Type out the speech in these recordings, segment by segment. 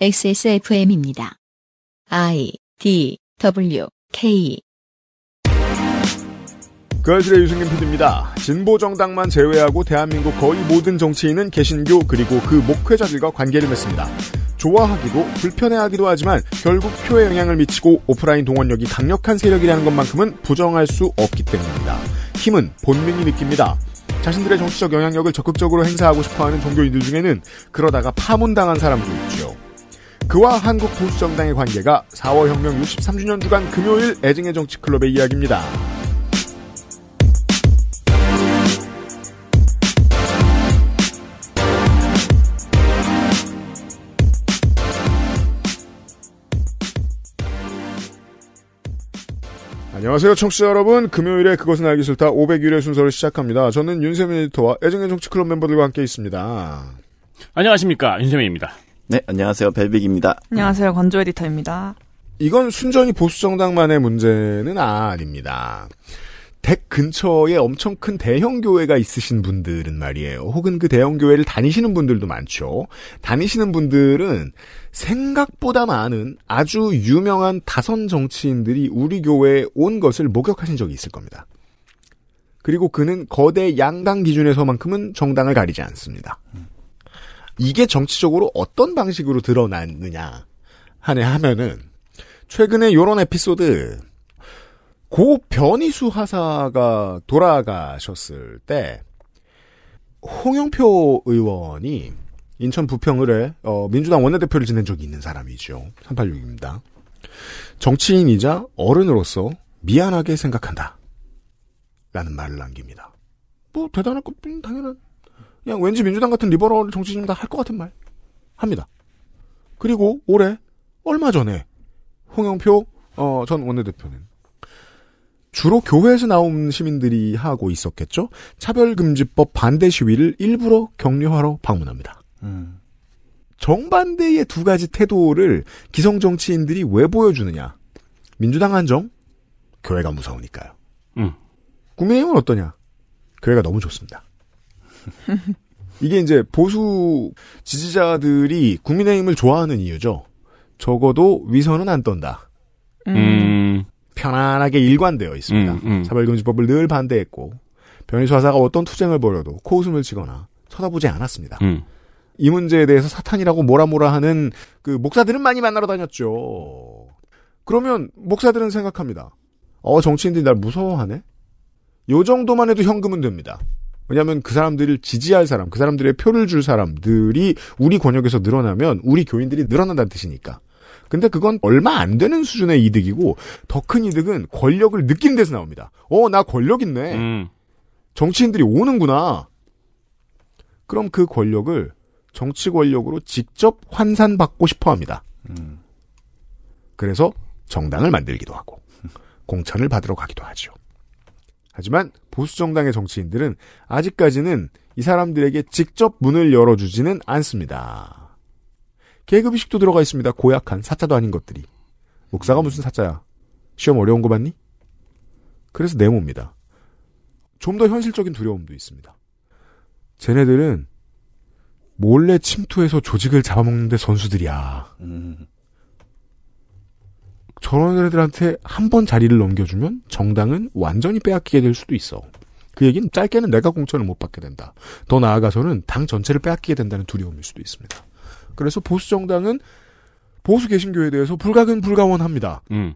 XSFM입니다. I D W K 그아실의 유승균 PD입니다. 진보 정당만 제외하고 대한민국 거의 모든 정치인은 개신교 그리고 그 목회자들과 관계를 맺습니다. 좋아하기도 불편해하기도 하지만 결국 표에 영향을 미치고 오프라인 동원력이 강력한 세력이라는 것만큼은 부정할 수 없기 때문입니다. 힘은 본능이 느낍니다. 자신들의 정치적 영향력을 적극적으로 행사하고 싶어하는 종교인들 중에는 그러다가 파문당한 사람도 있죠. 그와 한국 보수정당의 관계가 4월 혁명 63주년 주간 금요일 애증의 정치 클럽의 이야기입니다. 안녕하세요, 청취자 여러분. 금요일에 그것은 알기 싫다 501회 순서를 시작합니다. 저는 윤세민 에디터와 애정의 정치클럽 멤버들과 함께 있습니다. 안녕하십니까, 윤세민입니다. 네, 안녕하세요. 벨빅입니다. 안녕하세요. 건조 에디터입니다. 이건 순전히 보수 정당만의 문제는 아닙니다. 댁 근처에 엄청 큰 대형 교회가 있으신 분들은 말이에요. 혹은 그 대형 교회를 다니시는 분들도 많죠. 다니시는 분들은 생각보다 많은 아주 유명한 다선 정치인들이 우리 교회에 온 것을 목격하신 적이 있을 겁니다. 그리고 그는 거대 양당 기준에서만큼은 정당을 가리지 않습니다. 음. 이게 정치적으로 어떤 방식으로 드러났느냐 하네 하면은 최근에 요런 에피소드 고 변희수 하사가 돌아가셨을 때 홍영표 의원이 인천 부평을에 어, 민주당 원내대표를 지낸 적이 있는 사람이죠. 386입니다. 정치인이자 어른으로서 미안하게 생각한다. 라는 말을 남깁니다. 뭐 대단할 것뿐 당연한 그냥 왠지 민주당 같은 리버럴 정치진이 다할 것 같은 말 합니다. 그리고 올해 얼마 전에 홍영표 어, 전 원내대표는 주로 교회에서 나온 시민들이 하고 있었겠죠. 차별금지법 반대 시위를 일부러 격려하러 방문합니다. 음. 정반대의 두 가지 태도를 기성 정치인들이 왜 보여주느냐? 민주당 한정, 교회가 무서우니까요. 음. 국민의힘은 어떠냐? 교회가 너무 좋습니다. 이게 이제 보수 지지자들이 국민의힘을 좋아하는 이유죠. 적어도 위선은 안 떤다. 음. 음. 편안하게 일관되어 있습니다. 음, 음. 차별금지법을 늘 반대했고 변희수 하사가 어떤 투쟁을 벌여도 코웃음을 치거나 쳐다보지 않았습니다. 음. 이 문제에 대해서 사탄이라고 뭐라 뭐라 하는 그 목사들은 많이 만나러 다녔죠. 그러면 목사들은 생각합니다. 어 정치인들이 날 무서워하네. 요 정도만 해도 현금은 됩니다. 왜냐하면 그 사람들을 지지할 사람, 그 사람들의 표를 줄 사람들이 우리 권역에서 늘어나면 우리 교인들이 늘어난다는 뜻이니까. 근데 그건 얼마 안 되는 수준의 이득이고 더 큰 이득은 권력을 느낀 데서 나옵니다. 어, 나 권력 있네. 음. 정치인들이 오는구나. 그럼 그 권력을 정치 권력으로 직접 환산받고 싶어 합니다. 음. 그래서 정당을 만들기도 하고 공천을 받으러 가기도 하죠. 하지만 보수정당의 정치인들은 아직까지는 이 사람들에게 직접 문을 열어주지는 않습니다. 계급의식도 들어가 있습니다. 고약한 사자도 아닌 것들이. 목사가 무슨 사자야? 시험 어려운 거 봤니? 그래서 네모입니다. 좀 더 현실적인 두려움도 있습니다. 쟤네들은 몰래 침투해서 조직을 잡아먹는데 선수들이야. 음. 저런 애들한테 한 번 자리를 넘겨주면 정당은 완전히 빼앗기게 될 수도 있어. 그 얘기는 짧게는 내가 공천을 못 받게 된다. 더 나아가서는 당 전체를 빼앗기게 된다는 두려움일 수도 있습니다. 그래서 보수 정당은 보수 개신교에 대해서 불가근 불가원합니다. 음.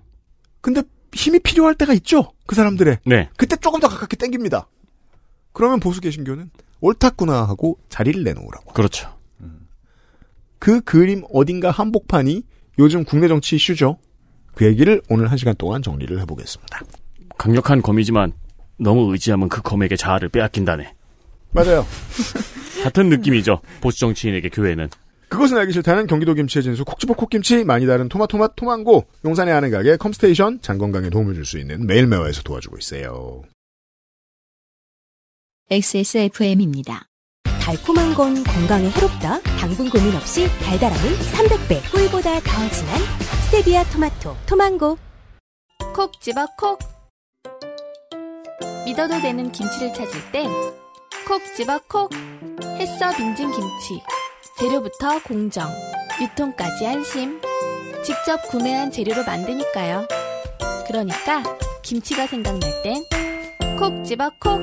근데 힘이 필요할 때가 있죠. 그 사람들의. 네. 그때 조금 더 가깝게 땡깁니다. 그러면 보수 개신교는 옳았구나 하고 자리를 내놓으라고. 그렇죠. 그 그림 어딘가 한복판이 요즘 국내 정치 이슈죠. 그 얘기를 오늘 한 시간 동안 정리를 해보겠습니다. 강력한 검이지만 너무 의지하면 그 검에게 자아를 빼앗긴다네. 맞아요. 같은 느낌이죠. 보수 정치인에게 교회는. 그것은 알기 싫다는 경기도 김치의 진수 콕지버 콕김치 많이 다른 토마토맛 토망고 용산에 아는 가게 컴스테이션 장건강에 도움을 줄 수 있는 매일매화에서 도와주고 있어요. XSFM입니다. 달콤한 건 건강에 해롭다. 당분 고민 없이 달달함은 300배 꿀보다 더 진한 스테비아 토마토, 토망고. 콕 집어 콕. 믿어도 되는 김치를 찾을 땐 콕 집어 콕. 햇서 빙진 김치. 재료부터 공정, 유통까지 안심. 직접 구매한 재료로 만드니까요. 그러니까 김치가 생각날 땐 콕 집어 콕.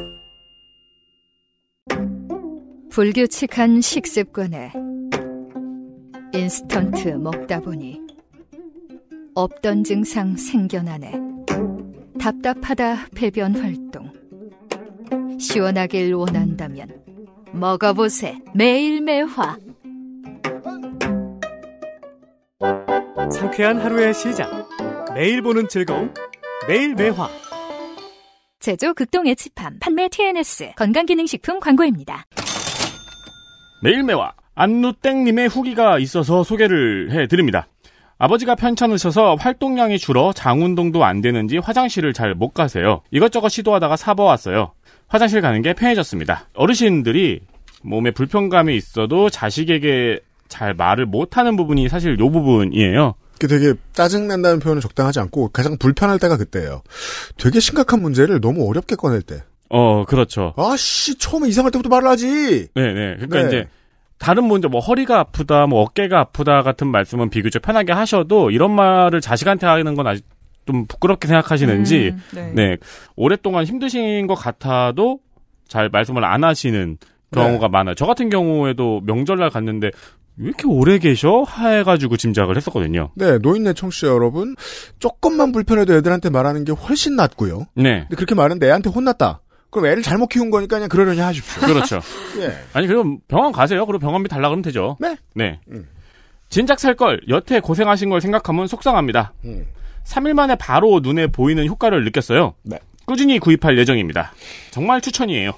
불규칙한 식습관에 인스턴트 먹다 보니 없던 증상 생겨나네. 답답하다 배변 활동. 시원하길 원한다면 먹어보세 매일 매화. 상쾌한 하루의 시작. 매일 보는 즐거움. 매일 매화. 제조 극동 에치팜 판매 TNS 건강기능식품 광고입니다. 매일 매화 안누땡님의 후기가 있어서 소개를 해드립니다. 아버지가 편찮으셔서 활동량이 줄어 장운동도 안 되는지 화장실을 잘 못 가세요. 이것저것 시도하다가 사보았어요 화장실 가는 게 편해졌습니다. 어르신들이 몸에 불편감이 있어도 자식에게 잘 말을 못하는 부분이 사실 요 부분이에요. 그 되게 짜증난다는 표현은 적당하지 않고 가장 불편할 때가 그때예요. 되게 심각한 문제를 너무 어렵게 꺼낼 때. 어, 그렇죠. 아씨, 처음에 이상할 때부터 말을 하지. 네네. 네. 그러니까 네. 이제 다른 문제 뭐, 뭐 허리가 아프다, 뭐 어깨가 아프다 같은 말씀은 비교적 편하게 하셔도 이런 말을 자식한테 하는 건 아직 좀 부끄럽게 생각하시는지 음, 네. 네. 오랫동안 힘드신 것 같아도 잘 말씀을 안 하시는 경우가 네. 많아요. 저 같은 경우에도 명절날 갔는데 왜 이렇게 오래 계셔? 해가지고 짐작을 했었거든요. 네, 노인네 청취자 여러분, 조금만 불편해도 애들한테 말하는 게 훨씬 낫고요. 네. 근데 그렇게 말은 하 애한테 혼났다. 그럼 애를 잘못 키운 거니까 그냥 그러려니 하십시오. 그렇죠. 예. 아니 그럼 병원 가세요. 그럼 병원비 달라 고하면 되죠. 네. 네. 음. 진작 살 걸 여태 고생하신 걸 생각하면 속상합니다. 음. 3일 만에 바로 눈에 보이는 효과를 느꼈어요. 네. 꾸준히 구입할 예정입니다. 정말 추천이에요.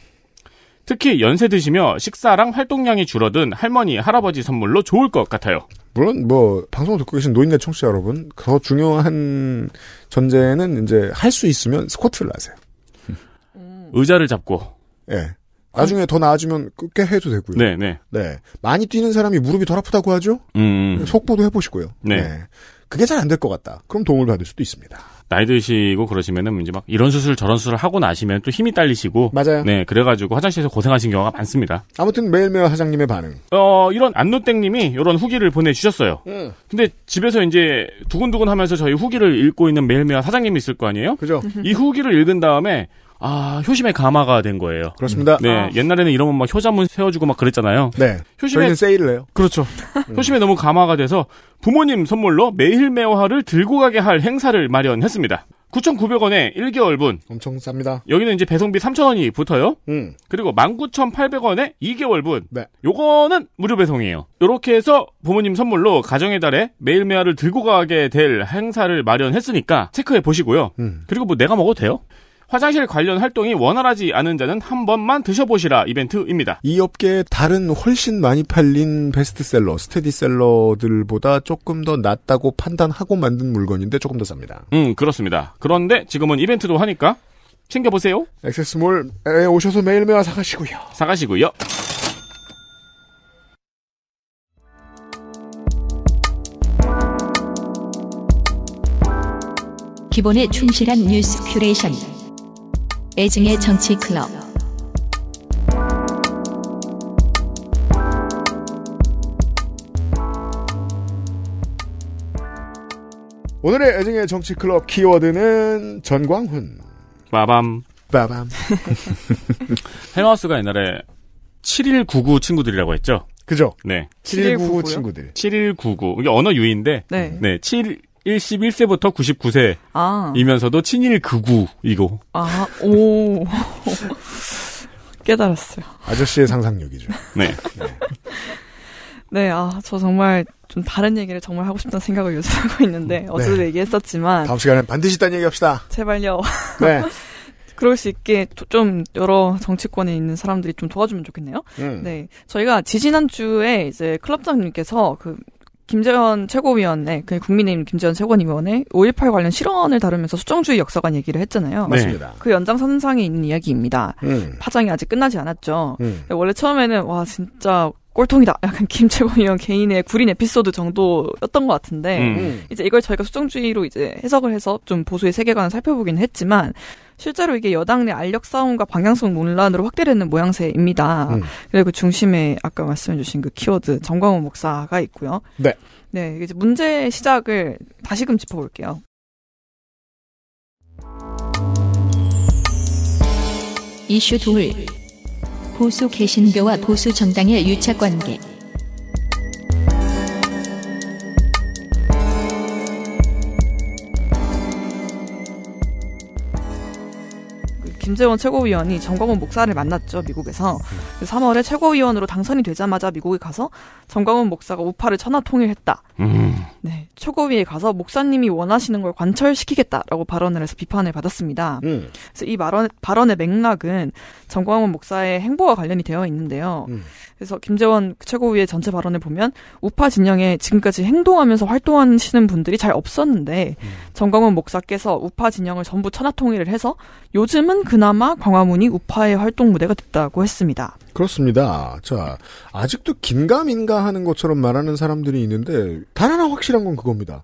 특히 연세 드시며 식사랑 활동량이 줄어든 할머니, 할아버지 선물로 좋을 것 같아요. 물론 뭐 방송 듣고 계신 노인네 청취자 여러분 더 중요한 전제는 이제 할 수 있으면 스쿼트를 하세요. 의자를 잡고. 예. 나중에 더 나아지면 꽤 해도 되고요. 네, 네. 네. 많이 뛰는 사람이 무릎이 덜 아프다고 하죠? 음. 음. 속보도 해보시고요. 네. 네. 그게 잘 안 될 것 같다. 그럼 도움을 받을 수도 있습니다. 나이 드시고 그러시면은 이제 막 이런 수술 저런 수술을 하고 나시면 또 힘이 딸리시고 맞아요. 네, 그래가지고 화장실에서 고생하신 경우가 많습니다. 아무튼 매일매일 사장님의 반응. 어 이런 안노땡님이 이런 후기를 보내주셨어요. 음. 근데 집에서 이제 두근두근하면서 저희 후기를 읽고 있는 매일매일 사장님이 있을 거 아니에요? 그죠. 이 후기를 읽은 다음에 아, 효심의 가마가 된 거예요. 그렇습니다. 네. 아. 옛날에는 이러면 막 효자문 세워주고 막 그랬잖아요. 네. 효심에. 세일을 해요. 그렇죠. 음. 효심에 너무 가마가 돼서 부모님 선물로 매일 매화를 들고 가게 할 행사를 마련했습니다. 9,900원에 1개월분. 엄청 쌉니다. 여기는 이제 배송비 3,000원이 붙어요. 음. 그리고 19,800원에 2개월분. 네. 요거는 무료 배송이에요. 요렇게 해서 부모님 선물로 가정의 달에 매일매화를 들고 가게 될 행사를 마련했으니까 체크해 보시고요. 음. 그리고 뭐 내가 먹어도 돼요? 화장실 관련 활동이 원활하지 않은 자는 한 번만 드셔보시라 이벤트입니다. 이 업계의 다른 훨씬 많이 팔린 베스트셀러, 스테디셀러들보다 조금 더 낫다고 판단하고 만든 물건인데 조금 더 쌉니다. 음, 그렇습니다. 그런데 지금은 이벤트도 하니까 챙겨보세요. 액세스몰에 오셔서 매일매일 사가시고요. 사가시고요. 기본에 충실한 뉴스 큐레이션. 애증의 정치 클럽. 오늘의 애증의 정치 클럽 키워드는 전광훈. 빠밤. 빠밤. 헬마우스가 옛날에 7199 친구들이라고 했죠? 그죠? 네. 7199 친구들. 7199. 이게 언어 유인데, 네. 네. 7, 11세부터 99세. 아. 이면서도 친일 극우이고. 아, 오. 깨달았어요. 아저씨의 상상력이죠. 네. 네. 네, 아, 저 정말 좀 다른 얘기를 정말 하고 싶다는 생각을 요새 하고 있는데, 네. 어제도 네. 얘기했었지만. 다음 시간에 반드시 딴 얘기 합시다. 제발요. 네. 그럴 수 있게 좀 여러 정치권에 있는 사람들이 좀 도와주면 좋겠네요. 음. 네. 저희가 지지난주에 이제 클럽장님께서 그 김재현 최고위원의 그 국민의힘 김재현 최고위원의 5.18 관련 실언을 다루면서 수정주의 역사관 얘기를 했잖아요. 네. 맞습니다. 그 연장선상에 있는 이야기입니다. 음. 파장이 아직 끝나지 않았죠. 음. 원래 처음에는 와 진짜 꼴통이다. 약간 김채권 의원 개인의 구린 에피소드 정도였던 것 같은데 음. 음. 이제 이걸 저희가 수정주의로 이제 해석을 해서 좀 보수의 세계관을 살펴보기는 했지만 실제로 이게 여당 내 알력 싸움과 방향성 논란으로 확대되는 모양새입니다. 음. 그리고 그 중심에 아까 말씀해주신 그 키워드 정광호 목사가 있고요. 네. 네, 이제 문제의 시작을 다시금 짚어볼게요. 이슈 둘. 보수 개신교와 보수 정당의 유착관계 그 김재원 최고위원이 정광훈 목사를 만났죠 미국에서 3월에 최고위원으로 당선이 되자마자 미국에 가서 정광훈 목사가 우파를 천하통일했다 음. 네, 초고위에 가서 목사님이 원하시는 걸 관철시키겠다라고 발언을 해서 비판을 받았습니다. 음. 그래서 이 발언, 발언의 맥락은 정광훈 목사의 행보와 관련이 되어 있는데요. 음. 그래서 김재원 최고위의 전체 발언을 보면 우파 진영에 지금까지 행동하면서 활동하시는 분들이 잘 없었는데 음. 정광훈 목사께서 우파 진영을 전부 천하통일을 해서 요즘은 그나마 광화문이 우파의 활동 무대가 됐다고 했습니다. 그렇습니다. 자, 아직도 긴가민가 하는 것처럼 말하는 사람들이 있는데, 단 하나 확실한 건 그겁니다.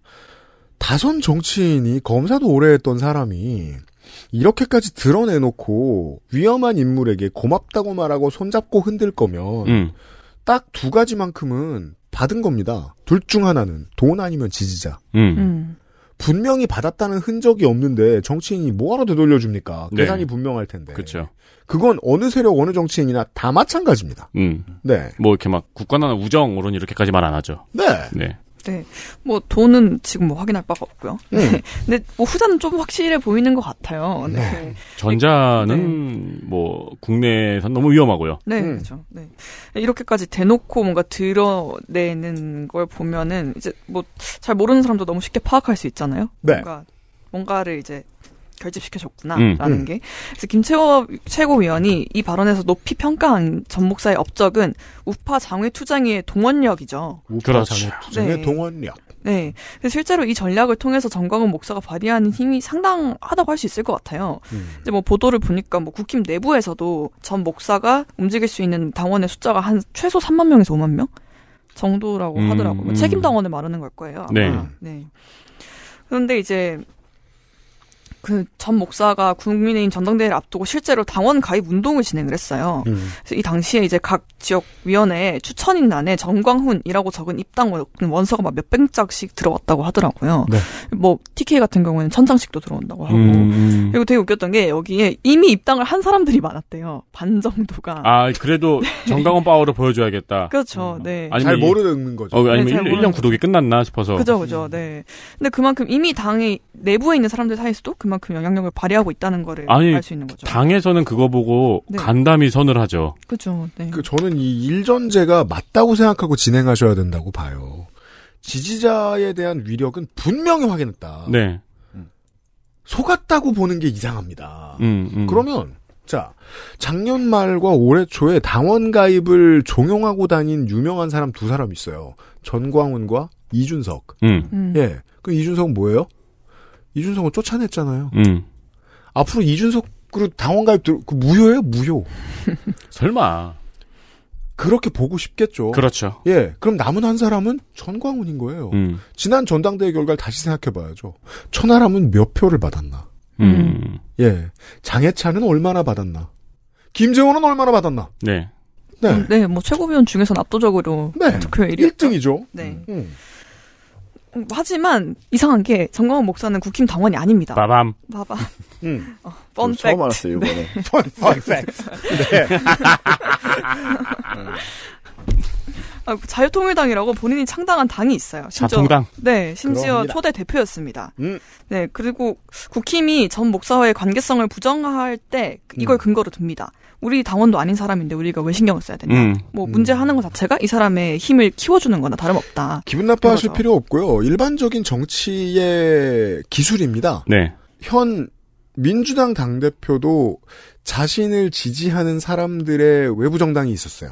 다선 정치인이 검사도 오래 했던 사람이 이렇게까지 드러내놓고 위험한 인물에게 고맙다고 말하고 손잡고 흔들 거면 음. 딱두 가지만큼은 받은 겁니다. 둘 중 하나는 돈 아니면 지지자. 음. 음. 분명히 받았다는 흔적이 없는데 정치인이 뭐하러 되돌려줍니까? 네. 계산이 분명할 텐데. 그렇죠. 그건 어느 세력 어느 정치인이나 다 마찬가지입니다. 음. 네. 뭐 이렇게 막 국가나 우정으로는 이렇게까지 말 안 하죠. 네. 네. 네. 뭐 돈은 지금 뭐 확인할 바가 없고요. 네. 네. 근데 뭐 후자는 좀 확실해 보이는 것 같아요. 네. 네. 전자는 네. 뭐국내에서 너무 위험하고요. 네, 음. 그렇죠. 네. 이렇게까지 대놓고 뭔가 드러내는 걸 보면은 이제 뭐 잘 모르는 사람도 너무 쉽게 파악할 수 있잖아요. 네. 뭔가 뭔가를 이제 결집시켜줬구나라는 음. 게 그래서 김채호 최고위원이 이 발언에서 높이 평가한 전 목사의 업적은 우파 장외 투쟁의 동원력이죠. 우파 그렇죠. 장외 네. 투쟁의 네. 동원력. 네. 실제로 이 전략을 통해서 정광훈 목사가 발휘하는 힘이 상당하다고 할 수 있을 것 같아요. 음. 이제 뭐 보도를 보니까 뭐 국힘 내부에서도 전 목사가 움직일 수 있는 당원의 숫자가 한 최소 3만 명에서 5만 명 정도라고 음. 하더라고요. 뭐 책임 당원을 말하는 음. 걸 거예요. 아마. 네. 네. 그런데 이제 그전 목사가 국민의힘 전당대회를 앞두고 실제로 당원 가입 운동을 진행을 했어요. 음. 그래서 이 당시에 이제 각 지역 위원회 추천인란에 정광훈이라고 적은 입당 원서가 막 몇백 장씩 들어왔다고 하더라고요. 네. 뭐 TK 같은 경우에는 천 장씩도 들어온다고 하고 음, 음. 그리고 되게 웃겼던 게 여기에 이미 입당을 한 사람들이 많았대요. 반 정도가. 아 그래도 정강훈 네. 파워를 보여줘야겠다. 그렇죠. 음. 네. 아니면 잘 모르는 거죠. 어, 아니면 네, 1, 년 구독이 끝났나 싶어서. 그죠, 그죠. 네. 근데 그만큼 이미 당의 내부에 있는 사람들 사이에서도 그만 그만큼 영향력을 발휘하고 있다는 거를 알 수 있는 거죠. 당에서는 그거 보고 네. 간담이 선을 하죠. 그렇죠. 네. 그 저는 이 일전제가 맞다고 생각하고 진행하셔야 된다고 봐요. 지지자에 대한 위력은 분명히 확인했다. 네. 속았다고 보는 게 이상합니다. 음, 음. 그러면 자 작년 말과 올해 초에 당원 가입을 종용하고 다닌 유명한 사람 두 사람 있어요. 전광훈과 이준석. 음. 음. 예. 그 이준석은 뭐예요? 이준석은 쫓아냈잖아요. 음. 앞으로 이준석으로 당원 가입 들 그 무효예요, 무효. 설마. 그렇게 보고 싶겠죠. 그렇죠. 예. 그럼 남은 한 사람은 전광훈인 거예요. 음. 지난 전당대회 결과를 다시 생각해 봐야죠. 천하람은 몇 표를 받았나? 음. 예. 장해찬은 얼마나 받았나? 김재원은 얼마나 받았나? 네. 네. 음, 네, 뭐 최고위원 중에서는 압도적으로 네. 득표율이 1등이죠. 네. 음. 하지만 이상한 게 정광훈 목사는 국힘 당원이 아닙니다. 빠밤. 빠밤. 음. 어, 처음 알았어요 이번에. 펀펀 팩트. 네. 아, 자유통일당이라고 본인이 창당한 당이 있어요. 심지어, 자통당. 네, 심지어 그럽니다. 초대 대표였습니다. 음. 네, 그리고 국힘이 전 목사와의 관계성을 부정할 때 이걸 음. 근거로 듭니다. 우리 당원도 아닌 사람인데 우리가 왜 신경을 써야 되냐. 음. 뭐 문제하는 것 자체가 이 사람의 힘을 키워주는 거나 다름없다. 기분 나빠하실 필요 없고요. 일반적인 정치의 기술입니다. 네. 현 민주당 당대표도 자신을 지지하는 사람들의 외부 정당이 있었어요.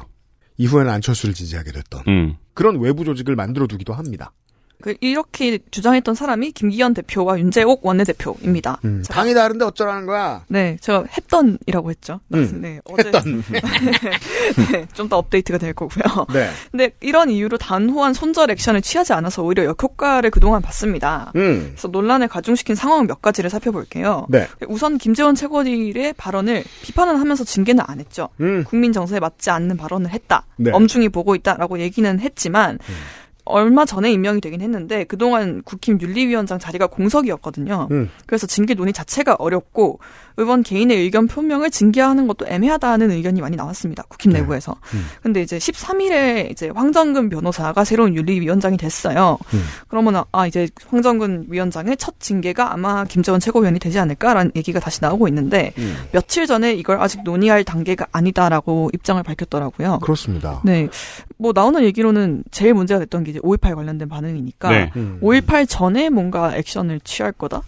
이후에는 안철수를 지지하게 됐던 음. 그런 외부 조직을 만들어두기도 합니다. 그 이렇게 주장했던 사람이 김기현 대표와 윤재옥 원내대표입니다. 음. 당이 다른데 어쩌라는 거야? 네, 저 했던이라고 했죠. 음. 네, 어제 했던. 네, 좀 더 업데이트가 될 거고요. 네. 근데 이런 이유로 단호한 손절 액션을 취하지 않아서 오히려 역효과를 그동안 봤습니다. 음. 그래서 논란을 가중시킨 상황 몇 가지를 살펴볼게요. 네. 우선 김재원 최고위의 발언을 비판은 하면서 징계는 안 했죠. 음. 국민 정서에 맞지 않는 발언을 했다. 네. 엄중히 보고 있다라고 얘기는 했지만. 음. 얼마 전에 임명이 되긴 했는데 그동안 국힘 윤리위원장 자리가 공석이었거든요. 음. 그래서 징계 논의 자체가 어렵고 의원 개인의 의견 표명을 징계하는 것도 애매하다는 의견이 많이 나왔습니다. 국힘 네. 내부에서. 음. 근데 이제 13일에 이제 황정근 변호사가 새로운 윤리위원장이 됐어요. 음. 그러면 아, 아 이제 황정근 위원장의 첫 징계가 아마 김재원 최고위원이 되지 않을까라는 얘기가 다시 나오고 있는데 음. 며칠 전에 이걸 아직 논의할 단계가 아니다라고 입장을 밝혔더라고요. 그렇습니다. 네. 뭐 나오는 얘기로는 제일 문제가 됐던 게 이제 5.18 관련된 반응이니까 네. 5.18 전에 뭔가 액션을 취할 거다.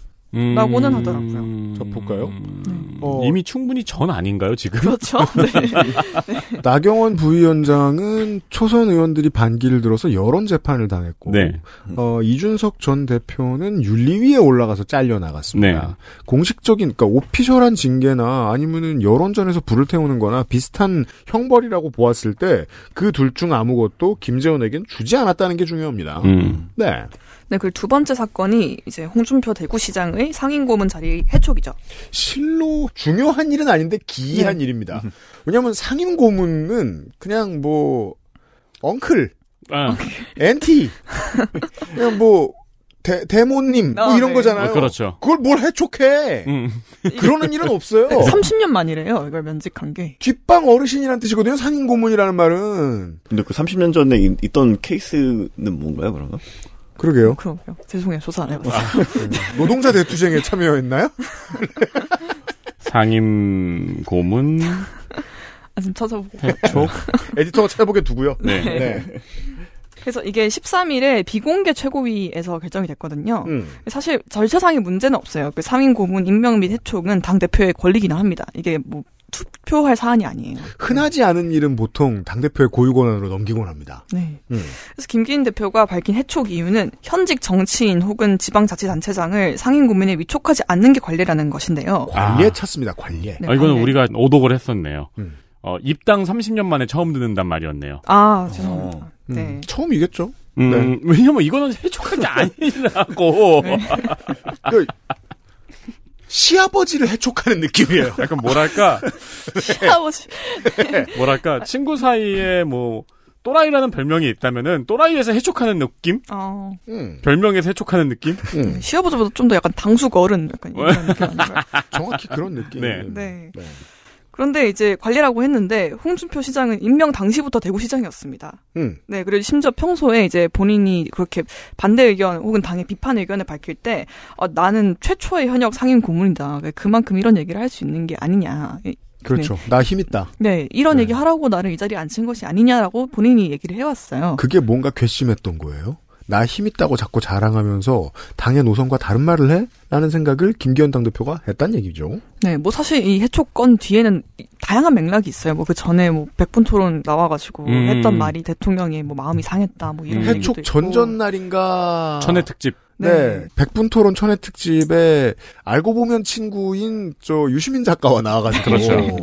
라고는 하더라고요. 자, 음. 볼까요? 네. 어... 이미 충분히 전 아닌가요, 지금? 그렇죠. 네. 네. 나경원 부위원장은 초선 의원들이 반기를 들어서 여론 재판을 당했고, 네. 어, 이준석 전 대표는 윤리위에 올라가서 잘려 나갔습니다. 네. 공식적인, 그러니까 오피셜한 징계나 아니면은 여론전에서 불을 태우는 거나 비슷한 형벌이라고 보았을 때 그 둘 중 아무것도 김재원에겐 주지 않았다는 게 중요합니다. 음. 네. 네, 그 두 번째 사건이 이제 홍준표 대구시장의 상인 고문 자리 해촉이죠. 실로 중요한 일은 아닌데 기이한 네. 일입니다. 왜냐하면 상인 고문은 그냥 뭐 엉클, 아. 엔티, 그냥 뭐 대, 대모님 뭐 아, 이런 네. 거잖아요. 어, 그렇죠. 그걸 뭘 해촉해? 음. 그러는 일은 없어요. 30년 만이래요. 이걸 면직한 게. 뒷방 어르신이란 뜻이거든요. 상인 고문이라는 말은. 근데 그 30년 전에 있던 케이스는 뭔가요, 그런가? 그러게요. 어, 그럼요. 죄송해요. 조사 안 해봤어요. 아, 노동자 대투쟁에 참여했나요? 상임 고문 아, 좀 찾아보고. 해촉 에디터가 찾아보게 두고요. 네. 네. 네. 그래서 이게 13일에 비공개 최고위에서 결정이 됐거든요. 음. 사실 절차상의 문제는 없어요. 그 상임 고문 임명 및 해촉은 당 대표의 권리기는 합니다. 이게 뭐 투표할 사안이 아니에요. 흔하지 않은 일은 보통 당대표의 고유 권한으로 넘기곤 합니다. 네. 음. 그래서 김기인 대표가 밝힌 해촉 이유는 현직 정치인 혹은 지방자치단체장을 상인 국민에 위촉하지 않는 게 관례라는 것인데요. 관례 아. 찾습니다. 관례. 네, 아, 이거는 관례. 우리가 오독을 했었네요. 음. 어, 입당 30년 만에 처음 듣는단 말이었네요. 아, 죄송합니다. 어. 음. 네. 처음이겠죠? 음, 네. 왜냐면 이거는 해촉한 게 아니라고. 그, 시아버지를 해촉하는 느낌이에요. 약간 뭐랄까. 시아버지. 네. 뭐랄까. 친구 사이에 뭐, 또라이라는 별명이 있다면은, 또라이에서 해촉하는 느낌? 어. 음. 별명에서 해촉하는 느낌? 음. 시아버지보다 좀 더 약간 당숙 어른, 약간 이런 느낌 아닌가? 정확히 그런 느낌. 네. 네. 네. 그런데 이제 관리라고 했는데 홍준표 시장은 임명 당시부터 대구시장이었습니다. 음. 네, 그리고 심지어 평소에 이제 본인이 그렇게 반대 의견 혹은 당의 비판 의견을 밝힐 때 어, 나는 최초의 현역 상임 고문이다. 그러니까 그만큼 이런 얘기를 할 수 있는 게 아니냐. 그렇죠. 네. 나힘 있다. 네, 이런 네. 얘기 하라고 나를 이 자리에 앉힌 것이 아니냐라고 본인이 얘기를 해왔어요. 그게 뭔가 괘씸했던 거예요? 나 힘있다고 자꾸 자랑하면서 당의 노선과 다른 말을 해? 라는 생각을 김기현 당대표가 했단 얘기죠. 네, 뭐 사실 이 해초 건 뒤에는 다양한 맥락이 있어요. 뭐 그 전에 뭐 백분 토론 나와가지고 음. 했던 말이 대통령이뭐 마음이 상했다 뭐 이런 음. 해초 전전 날인가 천혜 특집. 네. 네. 백분 토론 천혜 특집에 알고 보면 친구인 저 유시민 작가와 나와가지고. 그렇죠.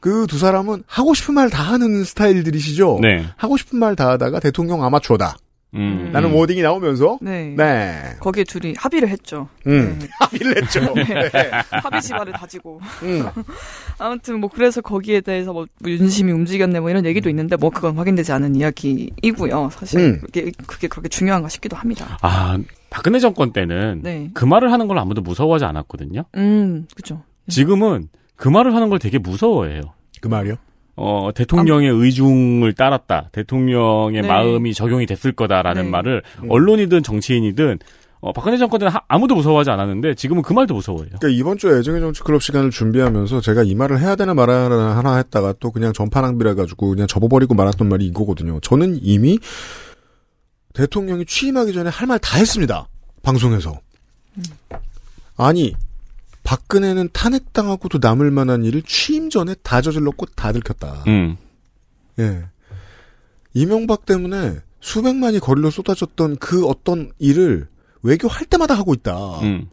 그 두 사람은 하고 싶은 말 다 하는 스타일들이시죠? 네. 하고 싶은 말 다 하다가 대통령 아마추어다. 음. 라는 음. 워딩이 나오면서 네. 네. 거기에 둘이 합의를 했죠. 음. 네. 합의를 했죠. 네. 네. 합의 집안을 다지고. 음. 아무튼 뭐 그래서 거기에 대해서 뭐, 뭐 윤심이 움직였네 뭐 이런 얘기도 있는데 뭐 그건 확인되지 않은 이야기이고요. 사실 음. 그게 그게 그렇게 중요한가 싶기도 합니다. 아 박근혜 정권 때는 네. 그 말을 하는 걸 아무도 무서워하지 않았거든요. 음, 그렇죠. 지금은 그 말을 하는 걸 되게 무서워해요. 그 말이요? 어, 대통령의 안... 아. 의중을 따랐다. 대통령의 네. 마음이 적용이 됐을 거다라는 네. 말을 음. 언론이든 정치인이든 어, 박근혜 정권 때는 아무도 무서워하지 않았는데 지금은 그 말도 무서워해요. 그러니까 이번 주 애정의 정치 클럽 시간을 준비하면서 제가 이 말을 해야 되나 말아야 되나 하나 했다가 또 그냥 전파 낭비를 해가지고 그냥 접어버리고 말았던 말이 이거거든요. 저는 이미 대통령이 취임하기 전에 할 말 다 했습니다. 방송에서. 음. 아니 박근혜는 탄핵당하고도 남을 만한 일을 취임 전에 다 저질렀고 다 들켰다. 음. 예. 이명박 때문에 수백만이 거리로 쏟아졌던 그 어떤 일을 외교할 때마다 하고 있다. 음.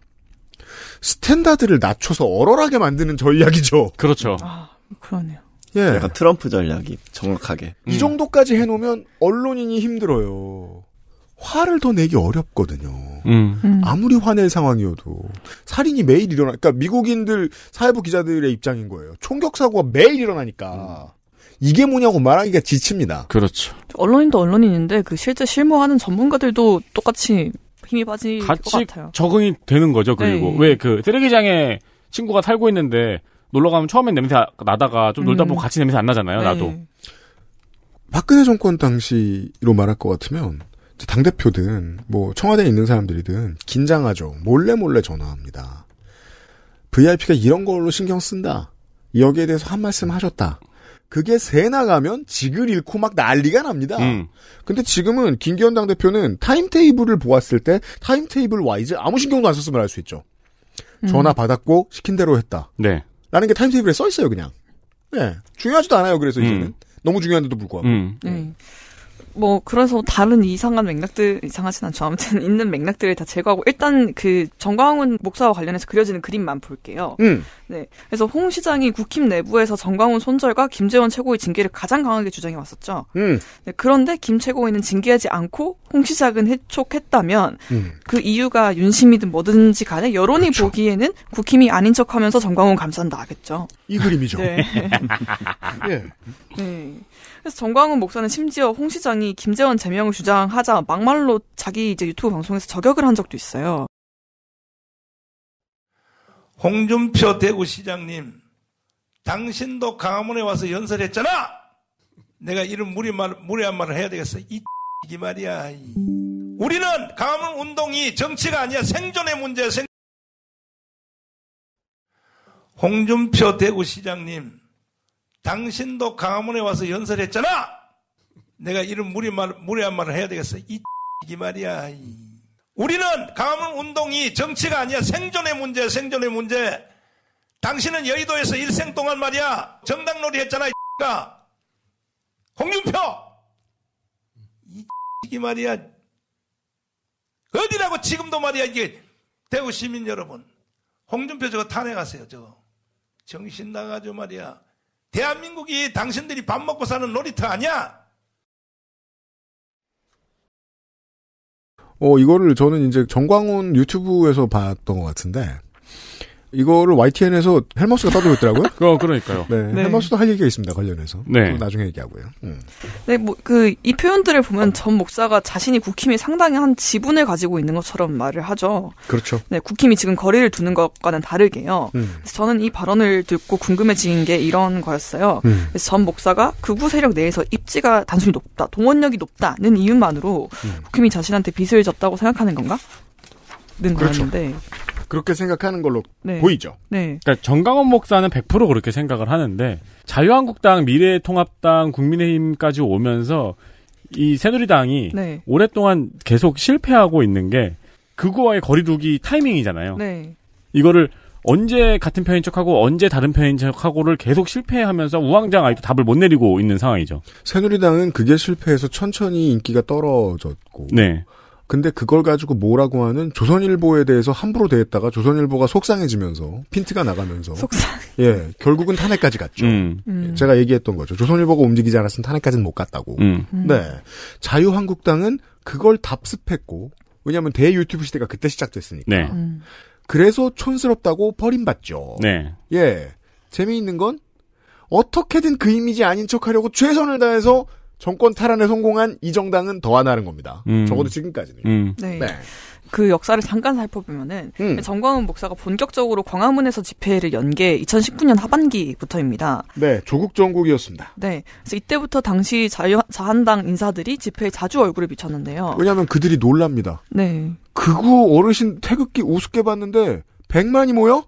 스탠다드를 낮춰서 얼얼하게 만드는 전략이죠. 그렇죠. 아, 그러네요. 예. 약간 트럼프 전략이 정확하게. 이 음. 정도까지 해놓으면 언론인이 힘들어요. 화를 더 내기 어렵거든요. 음. 음. 아무리 화낼 상황이어도 살인이 매일 일어나. 그러니까 미국인들 사회부 기자들의 입장인 거예요. 총격 사고가 매일 일어나니까. 이게 뭐냐고 말하기가 지칩니다. 그렇죠. 언론인도 언론인인데 그 실제 실무하는 전문가들도 똑같이 힘이 빠질 것 같아요. 적응이 되는 거죠. 네. 그리고 네. 왜그 쓰레기장에 친구가 살고 있는데 놀러 가면 처음엔 냄새 나다가 좀 놀다 음. 보면 같이 냄새 안 나잖아요. 나도. 네. 박근혜 정권 당시로 말할 것 같으면 당 대표든 뭐 청와대에 있는 사람들이든 긴장하죠. 몰래 몰래 전화합니다. VIP가 이런 걸로 신경 쓴다. 여기에 대해서 한 말씀 하셨다. 그게 새 나가면 직을 잃고 막 난리가 납니다. 음. 근데 지금은 김기현 당 대표는 타임테이블을 보았을 때 타임테이블 와이즈 아무 신경도 안썼으면알 수 있죠. 음. 전화 받았고 시킨 대로 했다. 네. 라는 게 타임테이블에 써 있어요 그냥. 네. 중요하지도 않아요. 그래서 음. 이제는 너무 중요한데도 불구하고. 음. 네. 네. 뭐 그래서 다른 이상한 맥락들 이상하진 않죠. 아무튼 있는 맥락들을 다 제거하고 일단 그 정광훈 목사와 관련해서 그려지는 그림만 볼게요. 음. 네. 그래서 홍 시장이 국힘 내부에서 정광훈 손절과 김재원 최고의 징계를 가장 강하게 주장해 왔었죠. 음. 네, 그런데 김 최고위는 징계하지 않고 홍 시장은 해촉했다면 음. 그 이유가 윤심이든 뭐든지 간에 여론이 그렇죠. 보기에는 국힘이 아닌 척하면서 정광훈 감싼다겠죠. 이 그림이죠. 네. 예. 네. 그래서 정광훈 목사는 심지어 홍 시장이 김재원 제명을 주장하자 막말로 자기 이제 유튜브 방송에서 저격을 한 적도 있어요. 홍준표 대구시장님, 당신도 강화문에 와서 연설했잖아. 내가 이런 무례한 말을 해야 되겠어. 이이 말이야. 우리는 강화문 운동이 정치가 아니야 생존의 문제야. 생... 홍준표 대구시장님. 당신도 강화문에 와서 연설했잖아! 내가 이런 무리례한 말을 해야 되겠어. 이, 이 말이야. 우리는 강화문 운동이 정치가 아니야. 생존의 문제 생존의 문제. 당신은 여의도에서 일생 동안 말이야. 정당 놀이 했잖아, 이가 홍준표! 이, 이 말이야. 어디라고 지금도 말이야, 이게. 대구 시민 여러분. 홍준표 저거 탄핵하세요, 저거. 정신 나가죠, 말이야. 대한민국이 당신들이 밥 먹고 사는 놀이터 아니야? 어, 이거를 저는 이제 정광훈 유튜브에서 봤던 것 같은데, 이거를 YTN에서 헬머스가 따돌렸더라고요 어, 그러니까요. 네, 네. 헬머스도 할 얘기가 있습니다. 관련해서. 네. 나중에 얘기하고요. 음. 네, 뭐, 그, 이 표현들을 보면 전 목사가 자신이 국힘이 상당히 한 지분을 가지고 있는 것처럼 말을 하죠. 그렇죠. 네, 국힘이 지금 거리를 두는 것과는 다르게요. 음. 그래서 저는 이 발언을 듣고 궁금해진 게 이런 거였어요. 음. 그래서 전 목사가 극우 세력 내에서 입지가 단순히 높다, 동원력이 높다는 이유만으로 음. 국힘이 자신한테 빚을 졌다고 생각하는 건가? 는 그렇죠. 말인데. 그렇게 생각하는 걸로 네. 보이죠. 네. 그러니까 정강원 목사는 100% 그렇게 생각을 하는데 자유한국당, 미래통합당, 국민의힘까지 오면서 이 새누리당이 네. 오랫동안 계속 실패하고 있는 게 그거와의 거리두기 타이밍이잖아요. 네. 이거를 언제 같은 편인 척하고 언제 다른 편인 척하고를 계속 실패하면서 우왕좌왕 아이도 답을 못 내리고 있는 상황이죠. 새누리당은 그게 실패해서 천천히 인기가 떨어졌고 네. 근데 그걸 가지고 뭐라고 하는 조선일보에 대해서 함부로 대했다가 조선일보가 속상해지면서 핀트가 나가면서 속상. 예, 결국은 탄핵까지 갔죠. 음. 음. 제가 얘기했던 거죠. 조선일보가 움직이지 않았으면 탄핵까지는 못 갔다고. 음. 음. 네, 자유한국당은 그걸 답습했고 왜냐하면 대 유튜브 시대가 그때 시작됐으니까. 네. 음. 그래서 촌스럽다고 버림받죠. 네. 예, 재미있는 건 어떻게든 그 이미지 아닌 척하려고 최선을 다해서 정권 탈환에 성공한 이 정당은 더안 하는 겁니다. 음. 적어도 지금까지는. 음. 네. 네. 그 역사를 잠깐 살펴보면은 음. 정광훈 목사가 본격적으로 광화문에서 집회를 연 게 2019년 하반기부터입니다. 네, 조국 정국이었습니다. 네, 그래서 이때부터 당시 자유, 자한당 인사들이 집회에 자주 얼굴을 비쳤는데요. 왜냐하면 그들이 놀랍니다. 네, 그구 어르신 태극기 우습게 봤는데 백만이 모여?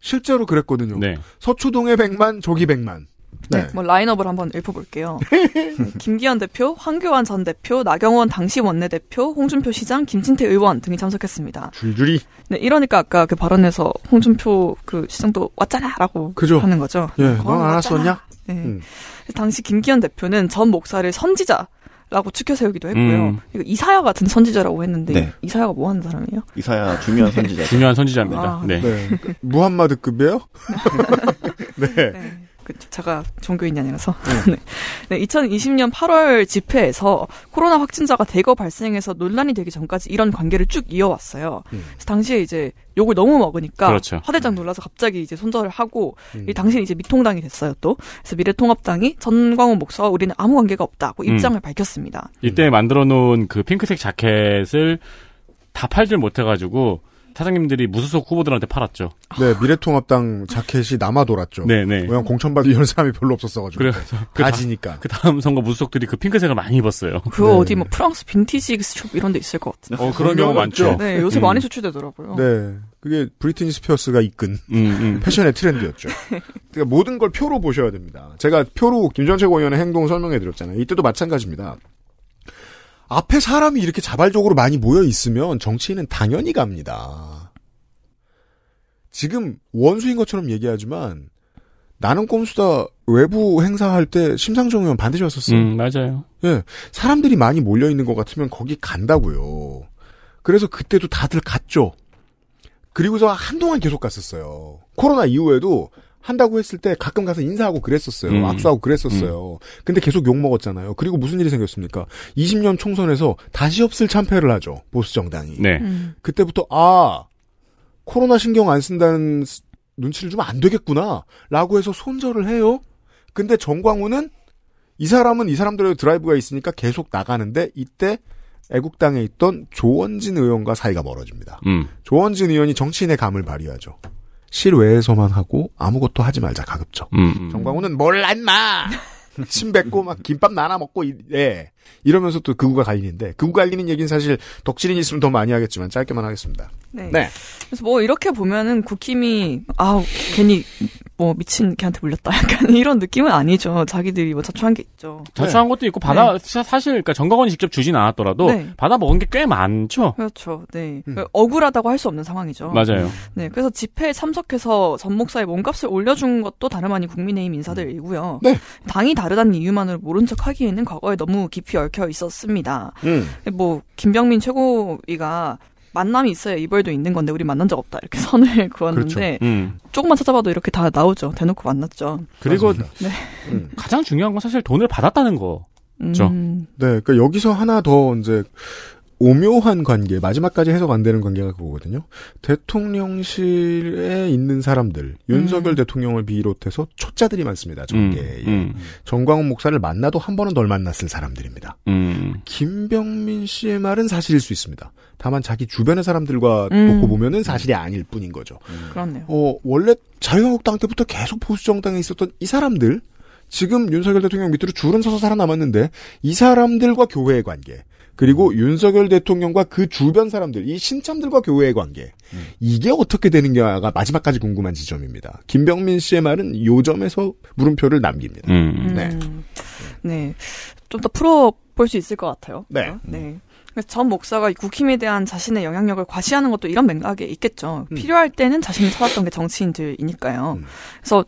실제로 그랬거든요. 네. 서초동에 백만, 저기 백만. 네. 네. 뭐 라인업을 한번 읊어볼게요. 김기현 대표, 황교안 전 대표, 나경원 당시 원내대표, 홍준표 시장, 김진태 의원 등이 참석했습니다. 줄줄이. 네, 이러니까 아까 그 발언에서 홍준표 그 시장도 왔잖아라고 그죠. 하는 거죠. 예, 넌안 왔었냐? 네. 음. 당시 김기현 대표는 전 목사를 선지자. 라고 추켜 세우기도 했고요. 음. 이사야 같은 선지자라고 했는데 네. 이사야가 뭐 하는 사람이에요? 이사야 중요한 선지자. 네. 중요한 선지자입니다. 아, 네. 네. 무함마드급이에요? 네. 네. 그, 제가 종교인이 아니라서. 네. 네. 2020년 8월 집회에서 코로나 확진자가 대거 발생해서 논란이 되기 전까지 이런 관계를 쭉 이어왔어요. 음. 그래서 당시에 이제 욕을 너무 먹으니까 그렇죠. 화대장 음. 놀라서 갑자기 이제 손절을 하고 음. 당시 이제 미통당이 됐어요 또. 그래서 미래통합당이 전광훈 목사와 우리는 아무 관계가 없다고 음. 입장을 음. 밝혔습니다. 이때 만들어 놓은 그 핑크색 자켓을 다 팔질 못해가지고 사장님들이 무소속 후보들한테 팔았죠. 네, 미래통합당 자켓이 남아 돌았죠. 네, 네. 왜냐 공천받을 이런 사람이 별로 없었어가지고. 그래서 그 다지니까. 그 다음 선거 무소속들이 그 핑크색을 많이 입었어요. 그 네. 어디 뭐 프랑스 빈티지 숍 이런 데 있을 것 같은데. 어, 그런 경우 많죠. 네, 요새 음. 많이 수출되더라고요. 네. 그게 브리트니 스피어스가 이끈 음, 음. 패션의 트렌드였죠. 그러니까 모든 걸 표로 보셔야 됩니다. 제가 표로 김정채 의원의 행동을 설명해 드렸잖아요. 이때도 마찬가지입니다. 앞에 사람이 이렇게 자발적으로 많이 모여 있으면 정치인은 당연히 갑니다. 지금 원수인 것처럼 얘기하지만 나는 꼼수다 외부 행사할 때 심상정 의원 반드시 왔었어요. 음, 맞아요. 예. 사람들이 많이 몰려 있는 것 같으면 거기 간다고요. 그래서 그때도 다들 갔죠. 그리고서 한동안 계속 갔었어요. 코로나 이후에도 한다고 했을 때 가끔 가서 인사하고 그랬었어요. 음. 악수하고 그랬었어요. 음. 근데 계속 욕 먹었잖아요. 그리고 무슨 일이 생겼습니까? 20년 총선에서 다시 없을 참패를 하죠. 보수 정당이. 네. 음. 그때부터 아 코로나 신경 안 쓴다는 눈치를 주면 안 되겠구나라고 해서 손절을 해요. 근데 정광훈은 이 사람은 이 사람들의 드라이브가 있으니까 계속 나가는데 이때 애국당에 있던 조원진 의원과 사이가 멀어집니다. 음. 조원진 의원이 정치인의 감을 발휘하죠. 실외에서만 하고 아무것도 하지 말자 가급적. 음. 음. 정광훈은 뭘라 인마. 침 뱉고 막 김밥 나눠 먹고 예. 이러면서 또 극우가 갈리는데 극우 갈리는 얘기는 사실 덕질인 있으면 더 많이 하겠지만 짧게만 하겠습니다. 네. 네. 그래서 뭐 이렇게 보면은 국힘이 아 괜히 뭐 미친 걔한테 물렸다 약간 이런 느낌은 아니죠. 자기들이 뭐 자초한 게 있죠. 자초한 네. 것도 있고 받아 네. 사실 그러니까 정가원이 직접 주진 않았더라도 네. 받아 먹은 게 꽤 많죠. 그렇죠. 네. 음. 그 억울하다고 할 수 없는 상황이죠. 맞아요. 네. 그래서 집회에 참석해서 전 목사의 몸값을 올려준 것도 다름 아닌 국민의힘 인사들이고요. 네. 당이 다르다는 이유만으로 모른 척하기에는 과거에 너무 깊이 깊이 얽혀 있었습니다. 음. 뭐 김병민 최고위가 만남이 있어야 이별도 있는 건데 우리 만난 적 없다 이렇게 선을 그렇죠. 그었는데 그렇죠. 음. 조금만 찾아봐도 이렇게 다 나오죠. 대놓고 만났죠. 그리고 네. 음. 가장 중요한 건 사실 돈을 받았다는 거죠. 음. 네, 그러니까 여기서 하나 더 이제 오묘한 관계, 마지막까지 해석 안 되는 관계가 그거거든요. 대통령실에 있는 사람들, 음. 윤석열 대통령을 비롯해서 초짜들이 많습니다. 정계 음. 음. 정광훈 목사를 만나도 한 번은 덜 만났을 사람들입니다. 음. 김병민 씨의 말은 사실일 수 있습니다. 다만 자기 주변의 사람들과 놓고 음. 보면은 사실이 아닐 뿐인 거죠. 음. 그렇네요. 어, 원래 자유한국당 때부터 계속 보수정당에 있었던 이 사람들, 지금 윤석열 대통령 밑으로 줄은 서서 살아남았는데 이 사람들과 교회의 관계, 그리고 윤석열 대통령과 그 주변 사람들, 이 신참들과 교회의 관계. 음. 이게 어떻게 되는가가 마지막까지 궁금한 지점입니다. 김병민 씨의 말은 요점에서 물음표를 남깁니다. 음. 네. 음. 네. 좀 더 풀어볼 수 있을 것 같아요. 네. 네. 전 목사가 국힘에 대한 자신의 영향력을 과시하는 것도 이런 맥락에 있겠죠. 음. 필요할 때는 자신이 찾았던 게 정치인들이니까요. 음. 그래서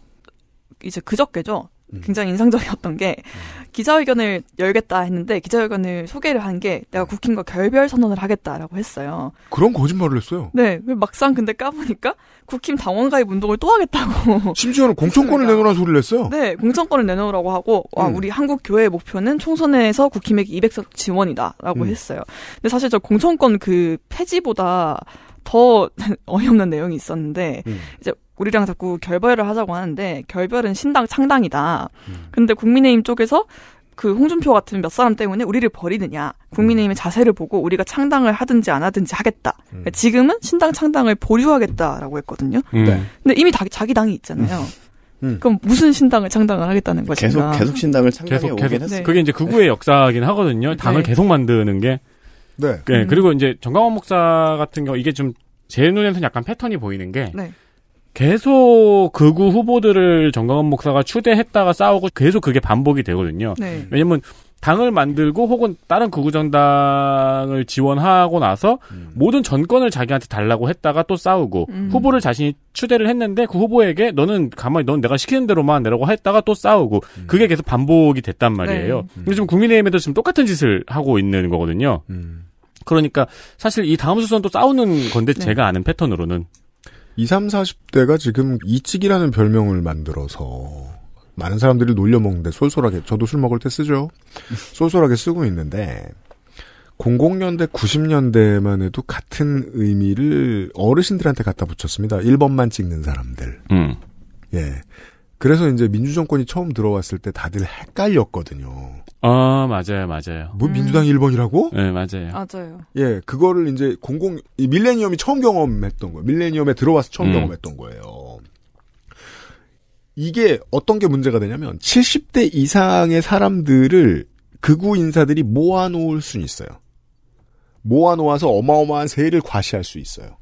이제 그저께죠. 음. 굉장히 인상적이었던 게 음. 기자회견을 열겠다 했는데 기자회견을 소개를 한 게 내가 음. 국힘과 결별 선언을 하겠다라고 했어요. 그런 거짓말을 했어요. 네, 막상 근데 까보니까 국힘 당원 가입 운동을 또 하겠다고. 심지어는 공천권을 내놓으라 소리를 했어요 네, 공천권을 내놓으라고 하고 와 음. 우리 한국 교회의 목표는 총선에서 국힘에게 200석 지원이다라고 음. 했어요. 근데 사실 저 공천권 그 폐지보다 더 어이없는 내용이 있었는데 음. 이제 우리랑 자꾸 결별을 하자고 하는데 결별은 신당 창당이다. 음. 근데 국민의힘 쪽에서 그 홍준표 같은 몇 사람 때문에 우리를 버리느냐. 국민의힘의 음. 자세를 보고 우리가 창당을 하든지 안 하든지 하겠다. 음. 그러니까 지금은 신당 창당을 보류하겠다라고 했거든요. 음. 네. 근데 이미 다, 자기 당이 있잖아요. 음. 음. 그럼 무슨 신당을 창당을 하겠다는 거죠? 계속 계속 신당을 창당해 오긴 했어. 네. 그게 이제 극우의 네. 역사긴 하거든요. 네. 당을 계속 만드는 게. 네. 네. 음. 그리고 이제 정강원 목사 같은 경우 이게 좀 제 눈에서는 약간 패턴이 보이는 게 계속 극우 후보들을 정강원 목사가 추대했다가 싸우고 계속 그게 반복이 되거든요. 네. 왜냐면 당을 만들고 혹은 다른 극우 정당을 지원하고 나서 음. 모든 전권을 자기한테 달라고 했다가 또 싸우고 음. 후보를 자신이 추대를 했는데 그 후보에게 너는 가만히 넌 내가 시키는 대로만 내라고 했다가 또 싸우고 음. 그게 계속 반복이 됐단 네. 말이에요. 네. 음. 근데 지금 국민의힘에도 지금 똑같은 짓을 하고 있는 거거든요. 음. 그러니까 사실 이 다음 수선 또 싸우는 건데 네. 제가 아는 패턴으로는 20, 40대가 지금 이찍이라는 별명을 만들어서 많은 사람들이 놀려먹는데 쏠쏠하게 저도 술 먹을 때 쓰죠. 쏠쏠하게 쓰고 있는데 00년대 90년대만 해도 같은 의미를 어르신들한테 갖다 붙였습니다. 1번만 찍는 사람들. 음. 예. 그래서 이제 민주정권이 처음 들어왔을 때 다들 헷갈렸거든요. 아, 맞아요, 맞아요. 뭐 민주당 1번이라고? 음. 네, 맞아요. 맞아요. 예, 그거를 이제 공공, 이 밀레니엄이 처음 경험했던 거예요. 밀레니엄에 들어와서 처음 음. 경험했던 거예요. 이게 어떤 게 문제가 되냐면 70대 이상의 사람들을 극우 인사들이 모아놓을 순 있어요. 모아놓아서 어마어마한 세일을 과시할 수 있어요.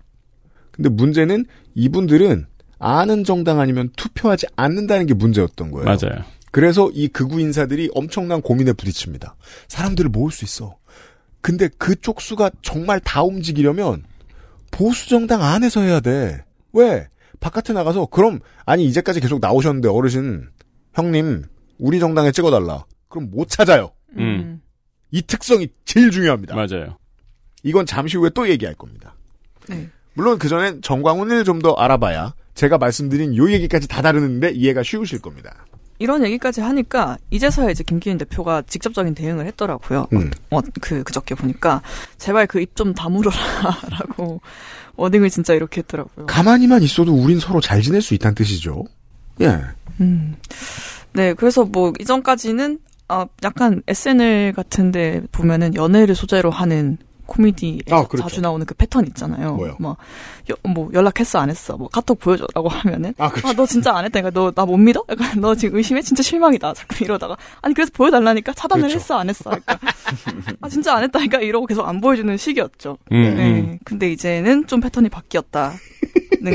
근데 문제는 이분들은 아는 정당 아니면 투표하지 않는다는 게 문제였던 거예요. 맞아요. 그래서 이 극우 인사들이 엄청난 고민에 부딪힙니다. 사람들을 모을 수 있어. 근데 그 쪽수가 정말 다 움직이려면 보수정당 안에서 해야 돼. 왜? 바깥에 나가서 그럼 아니 이제까지 계속 나오셨는데 어르신 형님 우리 정당에 찍어달라. 그럼 못 찾아요. 음. 이 특성이 제일 중요합니다. 맞아요. 이건 잠시 후에 또 얘기할 겁니다. 네. 물론 그 전엔 정광훈을 좀 더 알아봐야 제가 말씀드린 요 얘기까지 다 다루는데 이해가 쉬우실 겁니다. 이런 얘기까지 하니까 이제서야 이제 김기현 대표가 직접적인 대응을 했더라고요. 음. 어, 어 그 그저께 보니까 제발 그 입 좀 다물어라라고 워딩을 진짜 이렇게 했더라고요. 가만히만 있어도 우린 서로 잘 지낼 수 있다는 뜻이죠. 예. 음. 네, 그래서 뭐 이전까지는 아, 약간 SNL 같은데 보면은 연애를 소재로 하는 코미디에 아, 그렇죠. 자주 나오는 그 패턴 있잖아요. 뭐요? 막, 뭐, 뭐 연락했어 안 했어, 뭐 카톡 보여줘라고 하면은 아, 그렇죠. 아너 진짜 안 했다니까 너 나 못 믿어? 약간 너 지금 의심해? 진짜 실망이다. 자꾸 이러다가 아니 그래서 보여달라니까 차단을 그렇죠. 했어 안 했어. 그러니까 아 진짜 안 했다니까 이러고 계속 안 보여주는 시기였죠. 음, 네. 음. 근데 이제는 좀 패턴이 바뀌었다는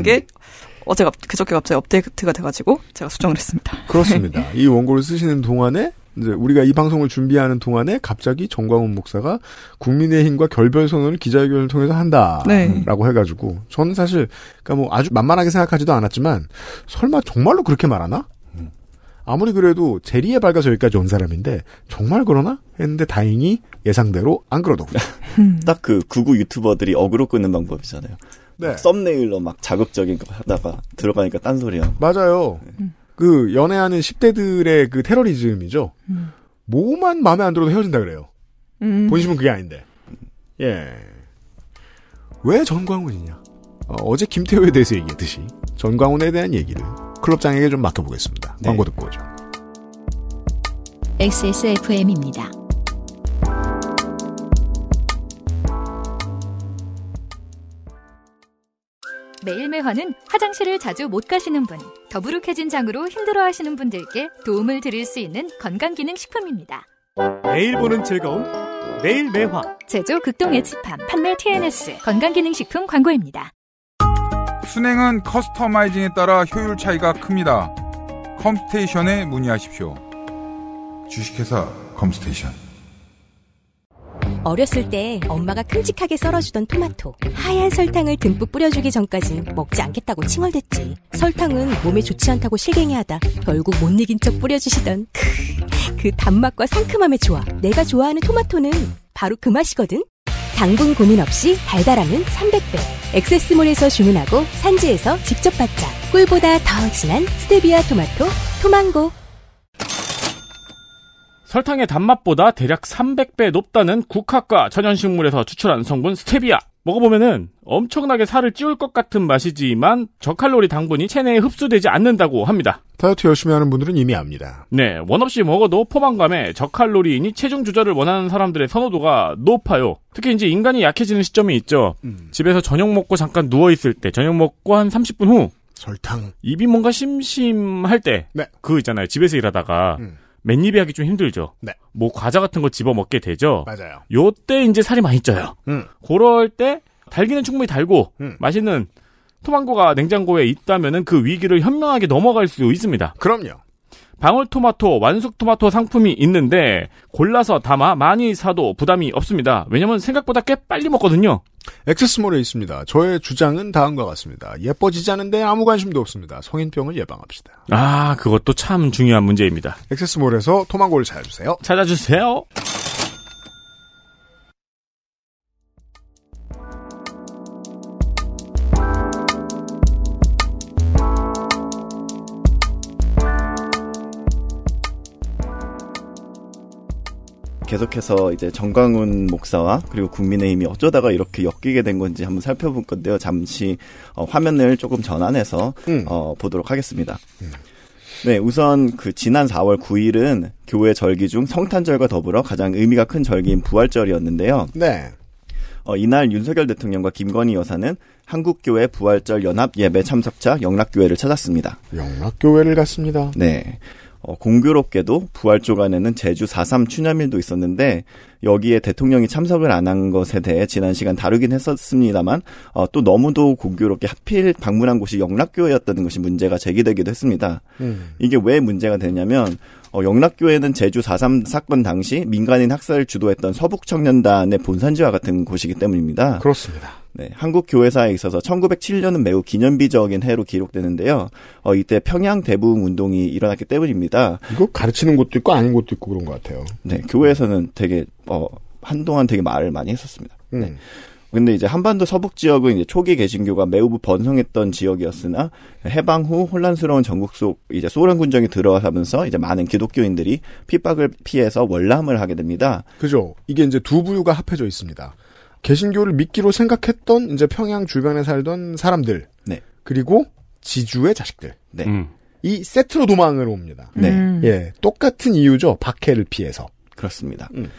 게 어제 그저께 갑자기 업데이트가 돼가지고 제가 수정을 했습니다. 그렇습니다. 이 원고를 쓰시는 동안에 이제 우리가 이 방송을 준비하는 동안에 갑자기 정광훈 목사가 국민의힘과 결별 선언을 기자회견을 통해서 한다라고 네. 해가지고 저는 사실 그러니까 뭐 아주 만만하게 생각하지도 않았지만 설마 정말로 그렇게 말하나? 아무리 그래도 제리의 밝아서 여기까지 온 사람인데 정말 그러나 했는데 다행히 예상대로 안 그러더군요. 음. 딱그 구구 유튜버들이 어그로 끊는 방법이잖아요. 네. 썸네일로 막 자극적인 거 하다가 들어가니까 딴소리야 맞아요. 네. 음. 그 연애하는 10대들의 그 테러리즘이죠. 음. 뭐만 마음에 안 들어도 헤어진다 그래요. 음. 본심은 그게 아닌데. 예. 왜 전광훈이냐? 어, 제 김태호에 대해서 얘기했듯이 전광훈에 대한 얘기를 클럽장에게 좀 맡겨보겠습니다. 네. 광고 듣고 오죠. XSFM입니다. 매일매화는 화장실을 자주 못 가시는 분, 더부룩해진 장으로 힘들어하시는 분들께 도움을 드릴 수 있는 건강기능 식품입니다. 매일 보는 즐거움, 매일매화. 제조 극동의 집함, 판매 TNS, 건강기능식품 광고입니다. 순행은 커스터마이징에 따라 효율 차이가 큽니다. 컴스테이션에 문의하십시오. 주식회사 컴스테이션 어렸을 때 엄마가 큼직하게 썰어주던 토마토. 하얀 설탕을 듬뿍 뿌려주기 전까지 먹지 않겠다고 칭얼댔지. 설탕은 몸에 좋지 않다고 실갱이하다 결국 못 이긴 척 뿌려주시던 그 단맛과 상큼함의 조화. 내가 좋아하는 토마토는 바로 그 맛이거든. 당분 고민 없이 달달함은 300배. 액세스몰에서 주문하고 산지에서 직접 받자. 꿀보다 더 진한 스테비아 토마토 토망고. 설탕의 단맛보다 대략 300배 높다는 국화과 천연식물에서 추출한 성분 스테비아. 먹어보면은 엄청나게 살을 찌울 것 같은 맛이지만 저칼로리 당분이 체내에 흡수되지 않는다고 합니다. 다이어트 열심히 하는 분들은 이미 압니다. 네, 원 없이 먹어도 포만감에 저칼로리이니 체중 조절을 원하는 사람들의 선호도가 높아요. 특히 이제 인간이 약해지는 시점이 있죠. 음. 집에서 저녁 먹고 잠깐 누워 있을 때, 저녁 먹고 한 30분 후 설탕 입이 뭔가 심심할 때그 네. 있잖아요. 집에서 일하다가 음. 맨입에 하기 좀 힘들죠. 네. 뭐 과자 같은 거 집어 먹게 되죠. 맞아요. 요때 이제 살이 많이 쪄요. 음. 그럴 때 달기는 충분히 달고 음. 맛있는 토망고가 냉장고에 있다면은 그 위기를 현명하게 넘어갈 수 있습니다. 그럼요. 방울토마토, 완숙토마토 상품이 있는데 골라서 담아 많이 사도 부담이 없습니다. 왜냐면 생각보다 꽤 빨리 먹거든요. 액세스몰에 있습니다. 저의 주장은 다음과 같습니다. 예뻐지지 않은데 아무 관심도 없습니다. 성인병을 예방합시다. 아, 그것도 참 중요한 문제입니다. 액세스몰에서 토망고를 찾아주세요. 찾아주세요. 계속해서 이제 정광훈 목사와 그리고 국민의힘이 어쩌다가 이렇게 엮이게 된 건지 한번 살펴볼 건데요. 잠시 어, 화면을 조금 전환해서 음. 어, 보도록 하겠습니다. 음. 네, 우선 그 지난 4월 9일은 교회 절기 중 성탄절과 더불어 가장 의미가 큰 절기인 부활절이었는데요. 네. 어, 이날 윤석열 대통령과 김건희 여사는 한국교회 부활절 연합 예배 참석자 영락교회를 찾았습니다. 영락교회를 갔습니다. 네. 어, 공교롭게도 부활 쪽안에는 제주 4.3 추념일도 있었는데 여기에 대통령이 참석을 안 한 것에 대해 지난 시간 다루긴 했었습니다만 어, 또 너무도 공교롭게 하필 방문한 곳이 영락교회였다는 것이 문제가 제기되기도 했습니다. 음. 이게 왜 문제가 되냐면 어, 영락교회는 제주 4.3 사건 당시 민간인 학살을 주도했던 서북청년단의 본산지와 같은 곳이기 때문입니다. 그렇습니다. 네, 한국 교회사에 있어서 1907년은 매우 기념비적인 해로 기록되는데요. 어, 이때 평양 대부흥 운동이 일어났기 때문입니다. 이거 가르치는 곳도 있고 아닌 곳도 있고 그런 것 같아요. 네, 교회에서는 되게 어, 한동안 되게 말을 많이 했었습니다. 네. 음. 근데 이제 한반도 서북 지역은 이제 초기 개신교가 매우 번성했던 지역이었으나 해방 후 혼란스러운 전국 속 이제 소련 군정이 들어가면서 이제 많은 기독교인들이 핍박을 피해서 월남을 하게 됩니다. 그죠. 이게 이제 두부류가 합해져 있습니다. 개신교를 믿기로 생각했던 이제 평양 주변에 살던 사람들, 네. 그리고 지주의 자식들, 네. 음. 이 세트로 도망을 옵니다. 네. 음. 예, 똑같은 이유죠. 박해를 피해서. 그렇습니다. 음.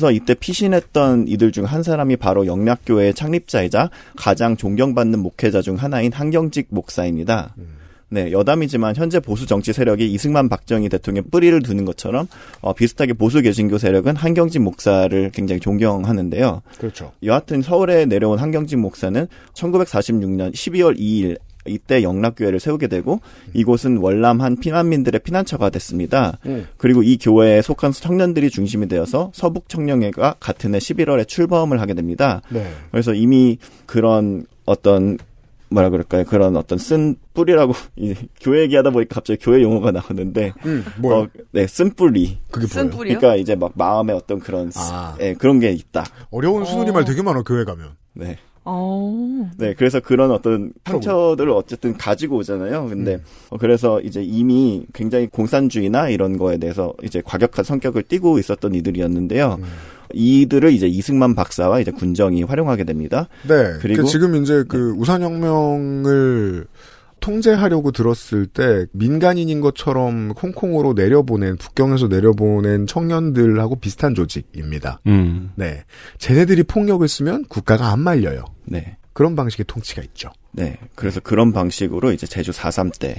그래서 이때 피신했던 이들 중 한 사람이 바로 영락교회의 창립자이자 가장 존경받는 목회자 중 하나인 한경직 목사입니다. 음. 네, 여담이지만 현재 보수 정치 세력이 이승만 박정희 대통령 의 뿌리를 두는 것처럼 어, 비슷하게 보수 개신교 세력은 한경진 목사를 굉장히 존경하는데요. 그렇죠. 여하튼 서울에 내려온 한경진 목사는 1946년 12월 2일 이때 영락교회를 세우게 되고 이곳은 월남 한 피난민들의 피난처가 됐습니다. 음. 그리고 이 교회에 속한 청년들이 중심이 되어서 서북 청년회가 같은 해 11월에 출범을 하게 됩니다. 네. 그래서 이미 그런 어떤 뭐라 그럴까요? 그런 어떤 쓴 뿌리라고 교회 얘기하다 보니까 갑자기 교회 용어가 나오는데 음, 뭐 어, 네, 쓴 뿌리. 그게 쓴 뿌리. 그러니까 이제 막 마음에 어떤 그런 아. 네, 그런 게 있다. 어려운 순우리 말 어. 되게 많아 교회 가면. 네. 어. 네, 그래서 그런 어떤 상처들을 어쨌든 가지고 오잖아요. 근데 음. 어, 그래서 이제 이미 굉장히 공산주의나 이런 거에 대해서 이제 과격한 성격을 띠고 있었던 이들이었는데요. 음. 이들을 이제 이승만 박사와 이제 군정이 활용하게 됩니다. 네. 그리고 그러니까 지금 이제 네. 그 우산혁명을 통제하려고 들었을 때 민간인인 것처럼 홍콩으로 내려보낸 북경에서 내려보낸 청년들하고 비슷한 조직입니다. 음. 네, 쟤네들이 폭력을 쓰면 국가가 안 말려요. 네, 그런 방식의 통치가 있죠. 네, 그래서 그런 방식으로 이제 제주 4.3때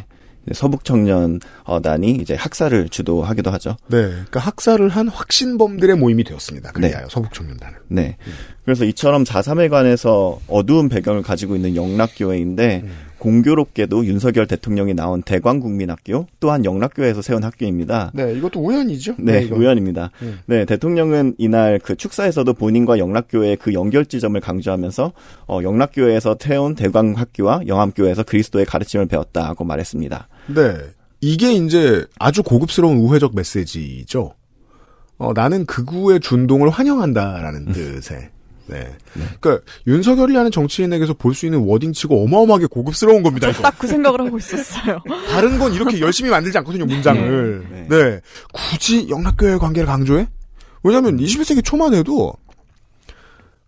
서북 청년단이 이제 학사를 주도하기도 하죠. 네, 그러니까 학사를 한 확신범들의 모임이 되었습니다. 그래요, 네. 서북 청년단은. 네, 음. 그래서 이처럼 자3에 관해서 어두운 배경을 가지고 있는 영락교회인데 음. 공교롭게도 윤석열 대통령이 나온 대광국민학교 또한 영락교에서 세운 학교입니다. 네, 이것도 우연이죠. 네, 네 우연입니다. 음. 네, 대통령은 이날 그 축사에서도 본인과 영락교의 그 연결지점을 강조하면서 어, 영락교에서 태운 대광학교와 영암교에서 그리스도의 가르침을 배웠다고 말했습니다. 네, 이게 이제 아주 고급스러운 우회적 메시지죠. 어, 나는 극우의 그 준동을 환영한다라는 음. 뜻의 네. 네. 그러니까 윤석열이 라는 정치인에게서 볼 수 있는 워딩치고 어마어마하게 고급스러운 겁니다. 딱 그 생각을 하고 있었어요. 다른 건 이렇게 열심히 만들지 않거든요 문장을. 네. 네. 네. 굳이 영락교회 관계를 강조해? 왜냐하면 21세기 초만 해도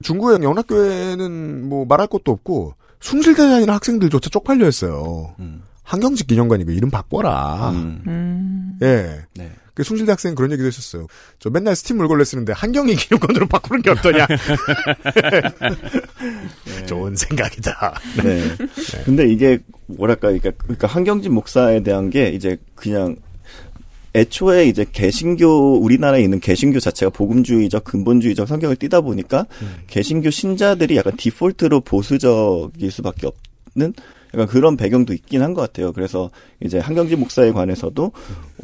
중국의 영락교회는 뭐 말할 것도 없고 숭실대장이나 학생들조차 쪽팔려 했어요. 음. 한경직 기념관이고 이름 바꿔라. 음. 음. 예. 네. 그 숭실대 학생 그런 얘기도 했었어요. 저 맨날 스팀 물걸레 쓰는데 한경이 기념권으로 바꾸는 게 어떠냐. 네. 좋은 생각이다. 네. 네. 근데 이게 뭐랄까, 그러니까, 그러니까 한경진 목사에 대한 게 이제 그냥 애초에 이제 개신교 우리나라에 있는 개신교 자체가 복음주의적 근본주의적 성격을 띠다 보니까 음. 개신교 신자들이 약간 디폴트로 보수적일 수밖에 없는 약간 그런 배경도 있긴 한 것 같아요. 그래서 이제 한경진 목사에 관해서도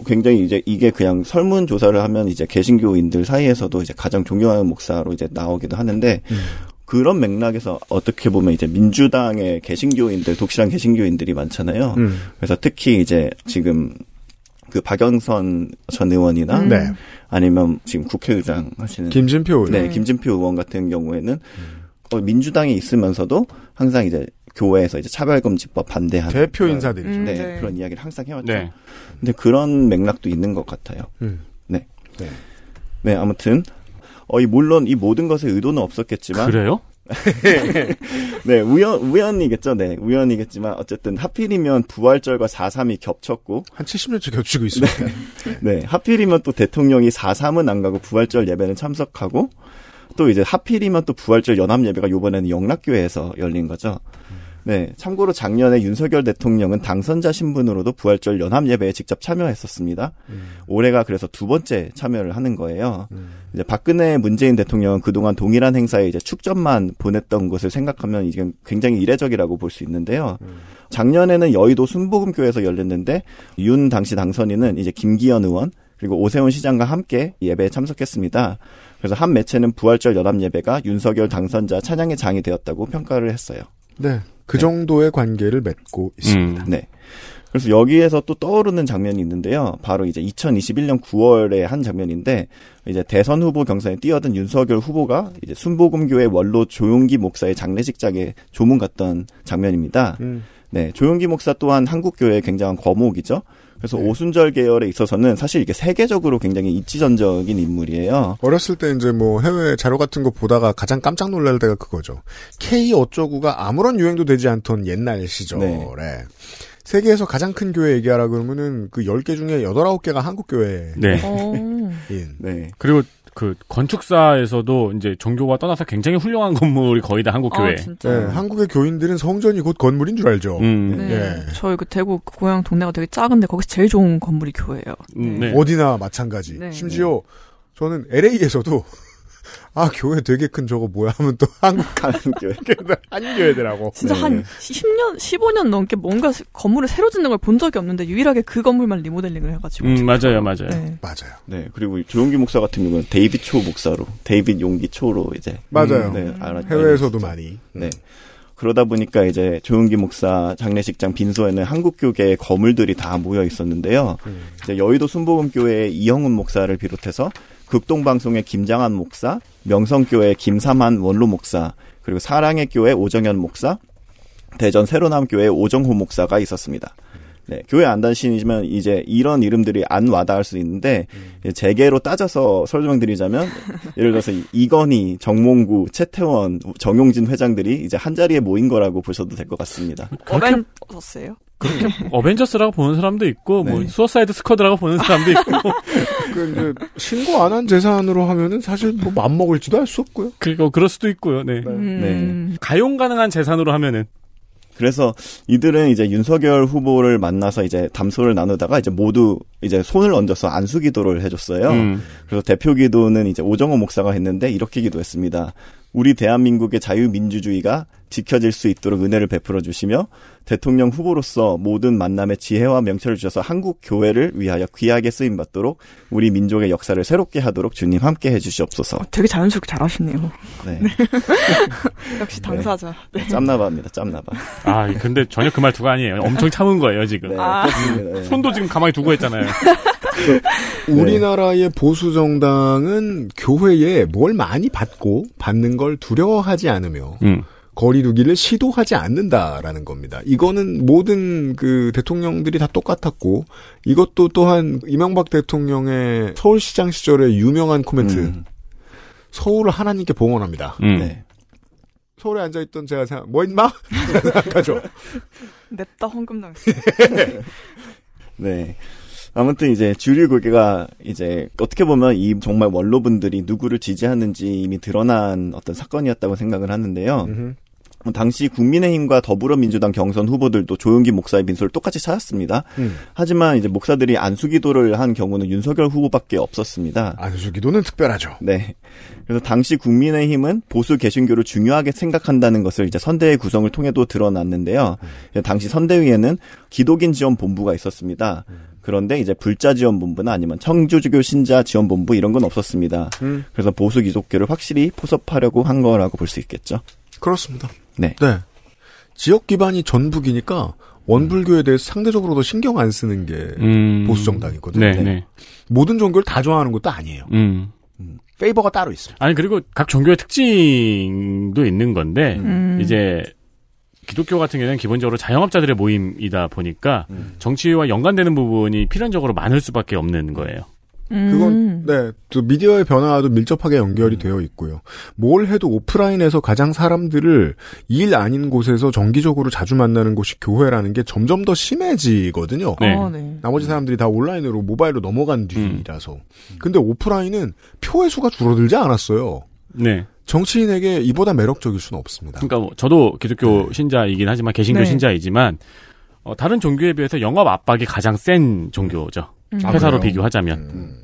굉장히 이제 이게 그냥 설문 조사를 하면 이제 개신교인들 사이에서도 이제 가장 존경하는 목사로 이제 나오기도 하는데 음. 그런 맥락에서 어떻게 보면 이제 민주당의 개신교인들, 독실한 개신교인들이 많잖아요. 음. 그래서 특히 이제 지금 그 박영선 전 의원이나 음. 네. 아니면 지금 국회의장 하시는 김진표 의원. 네, 김진표 의원 같은 경우에는 음. 어, 민주당에 있으면서도 항상 이제 교회에서 이제 차별금지법 반대하는 대표 인사들이 음, 네, 네, 그런 이야기를 항상 해왔죠. 네. 근데 그런 맥락도 있는 것 같아요. 음. 네. 네. 네, 아무튼 어, 이 물론 이 모든 것의 의도는 없었겠지만 그래요? 네, 우연, 우연이겠죠. 네, 우연이겠지만, 어쨌든 하필이면 부활절과 4.3이 겹쳤고. 한 70년째 겹치고 있습니다. 네, 네, 하필이면 또 대통령이 4.3은 안 가고 부활절 예배는 참석하고, 또 이제 하필이면 또 부활절 연합예배가 요번에는 영락교회에서 열린 거죠. 네. 참고로 작년에 윤석열 대통령은 당선자 신분으로도 부활절 연합 예배에 직접 참여했었습니다. 음. 올해가 그래서 두 번째 참여를 하는 거예요. 음. 이제 박근혜 문재인 대통령은 그동안 동일한 행사에 이제 축전만 보냈던 것을 생각하면 이게 굉장히 이례적이라고 볼 수 있는데요. 음. 작년에는 여의도 순복음교회에서 열렸는데 윤 당시 당선인은 이제 김기현 의원 그리고 오세훈 시장과 함께 예배에 참석했습니다. 그래서 한 매체는 부활절 연합 예배가 윤석열 당선자 찬양의 장이 되었다고 평가를 했어요. 네. 그 네. 정도의 관계를 맺고 있습니다. 음. 네. 그래서 여기에서 또 떠오르는 장면이 있는데요. 바로 이제 2021년 9월에 한 장면인데 이제 대선 후보 경선에 뛰어든 윤석열 후보가 이제 순복음교회 원로 조용기 목사의 장례식장에 조문 갔던 장면입니다. 음. 네, 조용기 목사 또한 한국 교회의 굉장한 거목이죠. 그래서 네. 오순절 계열에 있어서는 사실 이게 세계적으로 굉장히 입지전적인 인물이에요. 어렸을 때 이제 뭐 해외 자료 같은 거 보다가 가장 깜짝 놀랄 때가 그거죠. K 어쩌구가 아무런 유행도 되지 않던 옛날 시절에 네. 세계에서 가장 큰 교회 얘기하라 그러면은 그 10개 중에 8, 9개가 한국 교회인. 네. 어. 네. 네. 그리고 그 건축사에서도 이제 종교가 떠나서 굉장히 훌륭한 건물이 거의 다 한국 아, 교회. 아, 네, 한국의 교인들은 성전이 곧 건물인 줄 알죠. 음. 네. 네. 네. 저희 그 대구 그 고향 동네가 되게 작은데 거기서 제일 좋은 건물이 교회예요. 음, 네. 어디나 마찬가지. 네. 심지어 저는 LA에서도 아 교회 되게 큰 저거 뭐야 하면 또 한국 가는 교회 한 교회더라고. 진짜 네. 한 10년 15년 넘게 뭔가 건물을 새로 짓는 걸 본 적이 없는데 유일하게 그 건물만 리모델링을 해가지고. 음 맞아요 맞아요 네. 맞아요. 네 그리고 조용기 목사 같은 경우는 데이빗 초 목사로 데이빗 용기 초로 이제 맞아요. 음, 네, 알았, 해외에서도 알 많이 네. 그러다 보니까 이제 조용기 목사 장례식장 빈소에는 한국교계의 거물들이 다 모여 있었는데요. 음. 이제 여의도 순복음교회 이영훈 목사를 비롯해서 극동방송의 김장한 목사, 명성교회 김삼한 원로 목사, 그리고 사랑의 교회 오정현 목사, 대전 새로남교회 오정호 목사가 있었습니다. 네, 교회 안단신이지만 이제 이런 이름들이 안 와닿을 수 있는데 음. 재계로 따져서 설명드리자면 예를 들어서 이건희, 정몽구, 채태원, 정용진 회장들이 이제 한 자리에 모인 거라고 보셔도 될 것 같습니다. 어벤 어요 그렇게 네. 어벤져스라고 보는 사람도 있고 뭐, 네. 뭐 수어사이드 스쿼드라고 보는 사람도 있고 그 이제 신고 안 한 재산으로 하면은 사실 뭐 맘먹을지도 알 수 없고요. 그리고 그럴 수도 있고요. 네. 네. 음. 네. 가용 가능한 재산으로 하면은 그래서 이들은 이제 윤석열 후보를 만나서 이제 담소를 나누다가 이제 모두 이제 손을 얹어서 안수 기도를 해줬어요. 음. 그래서 대표 기도는 이제 오정호 목사가 했는데 이렇게 기도했습니다. 우리 대한민국의 자유민주주의가 지켜질 수 있도록 은혜를 베풀어 주시며 대통령 후보로서 모든 만남의 지혜와 명철을 주셔서 한국 교회를 위하여 귀하게 쓰임 받도록 우리 민족의 역사를 새롭게 하도록 주님 함께 해 주시옵소서. 어, 되게 자연스럽게 잘하시네요. 네. 네. 역시 네. 당사자. 네. 짬나바입니다. 짬나바. 아, 근데 전혀 그 말투가 아니에요. 엄청 참은 거예요, 지금. 네, 아. 네. 손도 지금 가만히 두고 했잖아요. 우리나라의 보수 정당은 교회에 뭘 많이 받고 받는 걸 두려워하지 않으며 음. 거리두기를 시도하지 않는다라는 겁니다. 이거는 모든 그 대통령들이 다 똑같았고 이것도 또한 이명박 대통령의 서울시장 시절의 유명한 코멘트. 음. 서울을 하나님께 봉헌합니다. 음. 네. 서울에 앉아있던 제가 생각, 뭐 임마? 생각하죠. 냅다 헌금 당했어 네. 네. 아무튼 이제 주류 고개가 이제 어떻게 보면 이 정말 원로분들이 누구를 지지하는지 이미 드러난 어떤 사건이었다고 생각을 하는데요. 뭐 당시 국민의힘과 더불어민주당 경선 후보들도 조용기 목사의 빈소를 똑같이 찾았습니다. 음. 하지만 이제 목사들이 안수기도를 한 경우는 윤석열 후보밖에 없었습니다. 안수기도는 특별하죠. 네. 그래서 당시 국민의힘은 보수 개신교를 중요하게 생각한다는 것을 이제 선대의 구성을 통해도 드러났는데요. 음. 당시 선대위에는 기독인 지원 본부가 있었습니다. 음. 그런데 이제 불자 지원 본부나 아니면 청주교 신자 지원 본부 이런 건 없었습니다. 음. 그래서 보수 기독교를 확실히 포섭하려고 한 거라고 볼 수 있겠죠. 그렇습니다. 네. 네. 지역 기반이 전북이니까 원불교에 대해 상대적으로 더 신경 안 쓰는 게 음... 보수 정당이거든요. 네, 네. 네. 모든 종교를 다 좋아하는 것도 아니에요. 음. 음. 페이버가 따로 있어요. 아니 그리고 각 종교의 특징도 있는 건데 음. 음. 이제 기독교 같은 경우는 기본적으로 자영업자들의 모임이다 보니까 정치와 연관되는 부분이 필연적으로 많을 수밖에 없는 거예요. 그건 음. 네, 또 미디어의 변화와도 밀접하게 연결이 음. 되어 있고요. 뭘 해도 오프라인에서 가장 사람들을 일 아닌 곳에서 정기적으로 자주 만나는 곳이 교회라는 게 점점 더 심해지거든요. 네. 아, 네. 나머지 음. 사람들이 다 온라인으로 모바일로 넘어간 뒤라서. 음. 근데 오프라인은 표의 수가 줄어들지 않았어요. 네. 정치인에게 이보다 매력적일 수는 없습니다. 그러니까 뭐 저도 기독교 네. 신자이긴 하지만 개신교 네. 신자이지만 어, 다른 종교에 비해서 영업 압박이 가장 센 종교죠. 음. 아, 회사로 아, 비교하자면. 음.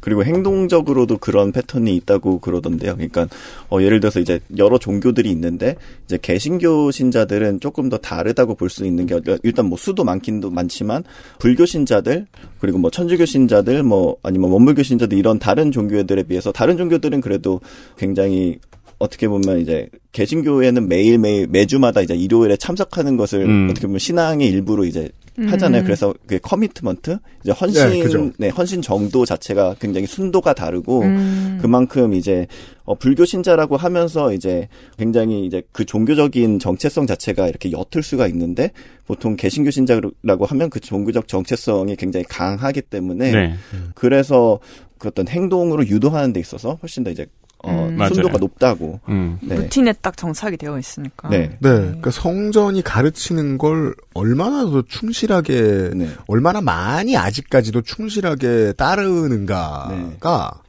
그리고 행동적으로도 그런 패턴이 있다고 그러던데요. 그러니까 어, 예를 들어서 이제 여러 종교들이 있는데 이제 개신교 신자들은 조금 더 다르다고 볼 수 있는 게 일단 뭐 수도 많긴도 많지만 불교 신자들 그리고 뭐 천주교 신자들 뭐 아니면 원불교 신자들 이런 다른 종교들에 비해서 다른 종교들은 그래도 굉장히 어떻게 보면 이제 개신교회는 매일 매일 매주마다 이제 일요일에 참석하는 것을 음. 어떻게 보면 신앙의 일부로 이제 하잖아요. 음. 그래서 그 커미트먼트, 이제 헌신, 네, 그죠. 네, 헌신 정도 자체가 굉장히 순도가 다르고 음. 그만큼 이제 어, 불교 신자라고 하면서 이제 굉장히 이제 그 종교적인 정체성 자체가 이렇게 옅을 수가 있는데 보통 개신교 신자라고 하면 그 종교적 정체성이 굉장히 강하기 때문에 네. 그래서 그 어떤 행동으로 유도하는 데 있어서 훨씬 더 이제 어, 음. 순도가 높다고. 음. 네. 루틴에 딱 정착이 되어 있으니까. 네. 네. 음. 그러니까 성전이 가르치는 걸 얼마나 더 충실하게, 네. 얼마나 많이 아직까지도 충실하게 따르는가가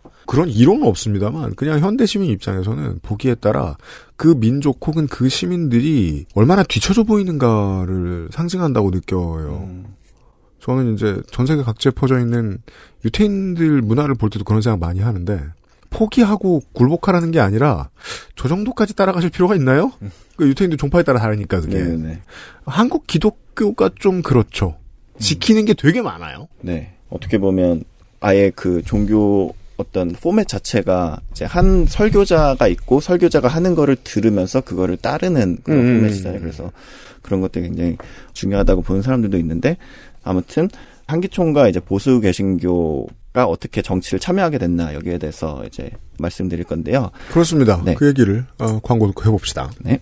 네. 그런 이론은 없습니다만 그냥 현대 시민 입장에서는 보기에 따라 그 민족 혹은 그 시민들이 얼마나 뒤쳐져 보이는가를 상징한다고 느껴요. 음. 저는 이제 전 세계 각지에 퍼져 있는 유태인들 문화를 볼 때도 그런 생각 많이 하는데 포기하고 굴복하라는 게 아니라 저 정도까지 따라가실 필요가 있나요? 음. 그 유태인도 종파에 따라 다르니까 그게. 네네. 한국 기독교가 좀 그렇죠. 음. 지키는 게 되게 많아요. 네. 어떻게 보면 아예 그 종교 어떤 포맷 자체가 이제 한 설교자가 있고 설교자가 하는 거를 들으면서 그거를 따르는 그런 음. 포맷이잖아요. 그래서 그런 것들이 굉장히 중요하다고 보는 사람들도 있는데 아무튼 한기총과 이제 보수 개신교 가 어떻게 정치를 참여하게 됐나 여기에 대해서 이제 말씀드릴 건데요. 그렇습니다. 네. 그 얘기를 어, 광고 듣고 해봅시다. 네.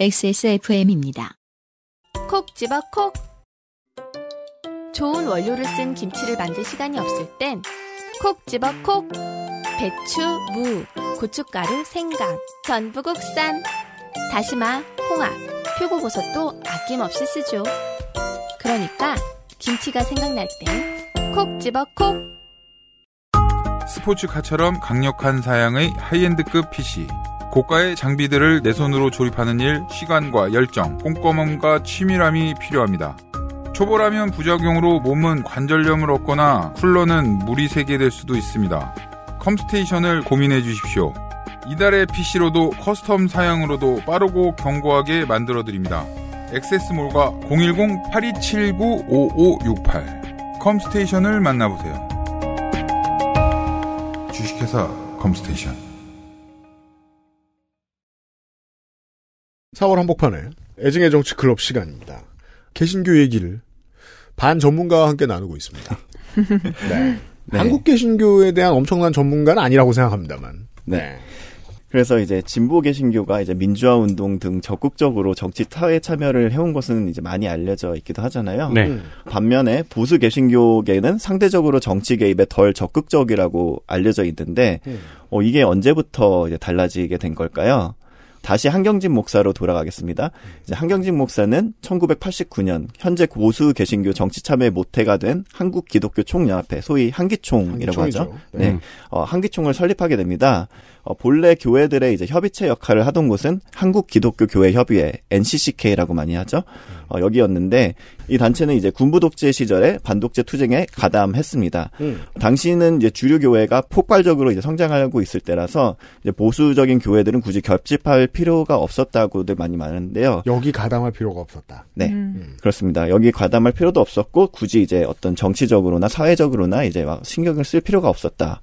XSFM입니다. 콕 집어 콕. 좋은 원료를 쓴 김치를 만들 시간이 없을 땐 콕 집어 콕. 배추, 무, 고춧가루, 생강, 전부 국산. 다시마, 홍합, 표고버섯도 아낌없이 쓰죠. 그러니까 김치가 생각날 때 콕 집어 콕 스포츠카처럼 강력한 사양의 하이엔드급 PC 고가의 장비들을 내 손으로 조립하는 일 시간과 열정 꼼꼼함과 치밀함이 필요합니다 초보라면 부작용으로 몸은 관절염을 얻거나 쿨러는 물이 새게 될 수도 있습니다 컴스테이션을 고민해 주십시오 이달의 PC로도 커스텀 사양으로도 빠르고 견고하게 만들어 드립니다 엑세스몰과 010-8279-5568 컴스테이션을 만나보세요. 주식회사 컴스테이션 4월 한복판에 애증의 정치 클럽 시간입니다. 개신교 얘기를 반 전문가와 함께 나누고 있습니다. 네. 네. 한국 개신교에 대한 엄청난 전문가는 아니라고 생각합니다만. 네. 네. 그래서 이제 진보 개신교가 이제 민주화 운동 등 적극적으로 정치 사회 참여를 해온 것은 이제 많이 알려져 있기도 하잖아요. 네. 음. 반면에 보수 개신교계는 상대적으로 정치 개입에 덜 적극적이라고 알려져 있는데 네. 어, 이게 언제부터 이제 달라지게 된 걸까요? 다시 한경진 목사로 돌아가겠습니다. 이제 한경진 목사는 1989년 현재 보수 개신교 정치 참여 모태가 된 한국 기독교 총연합회 소위 한기총이라고 한기총이죠. 하죠. 네. 네. 어, 한기총을 설립하게 됩니다. 어, 본래 교회들의 이제 협의체 역할을 하던 곳은 한국 기독교 교회 협의회 NCCK라고 많이 하죠. 어, 여기였는데 이 단체는 이제 군부 독재 시절에 반독재 투쟁에 가담했습니다. 음. 당시는 이제 주류 교회가 폭발적으로 이제 성장하고 있을 때라서 이제 보수적인 교회들은 굳이 결집할 필요가 없었다고들 많이 많은데요. 여기 가담할 필요가 없었다. 네, 음. 음. 그렇습니다. 여기 가담할 필요도 없었고 굳이 이제 어떤 정치적으로나 사회적으로나 이제 막 신경을 쓸 필요가 없었다.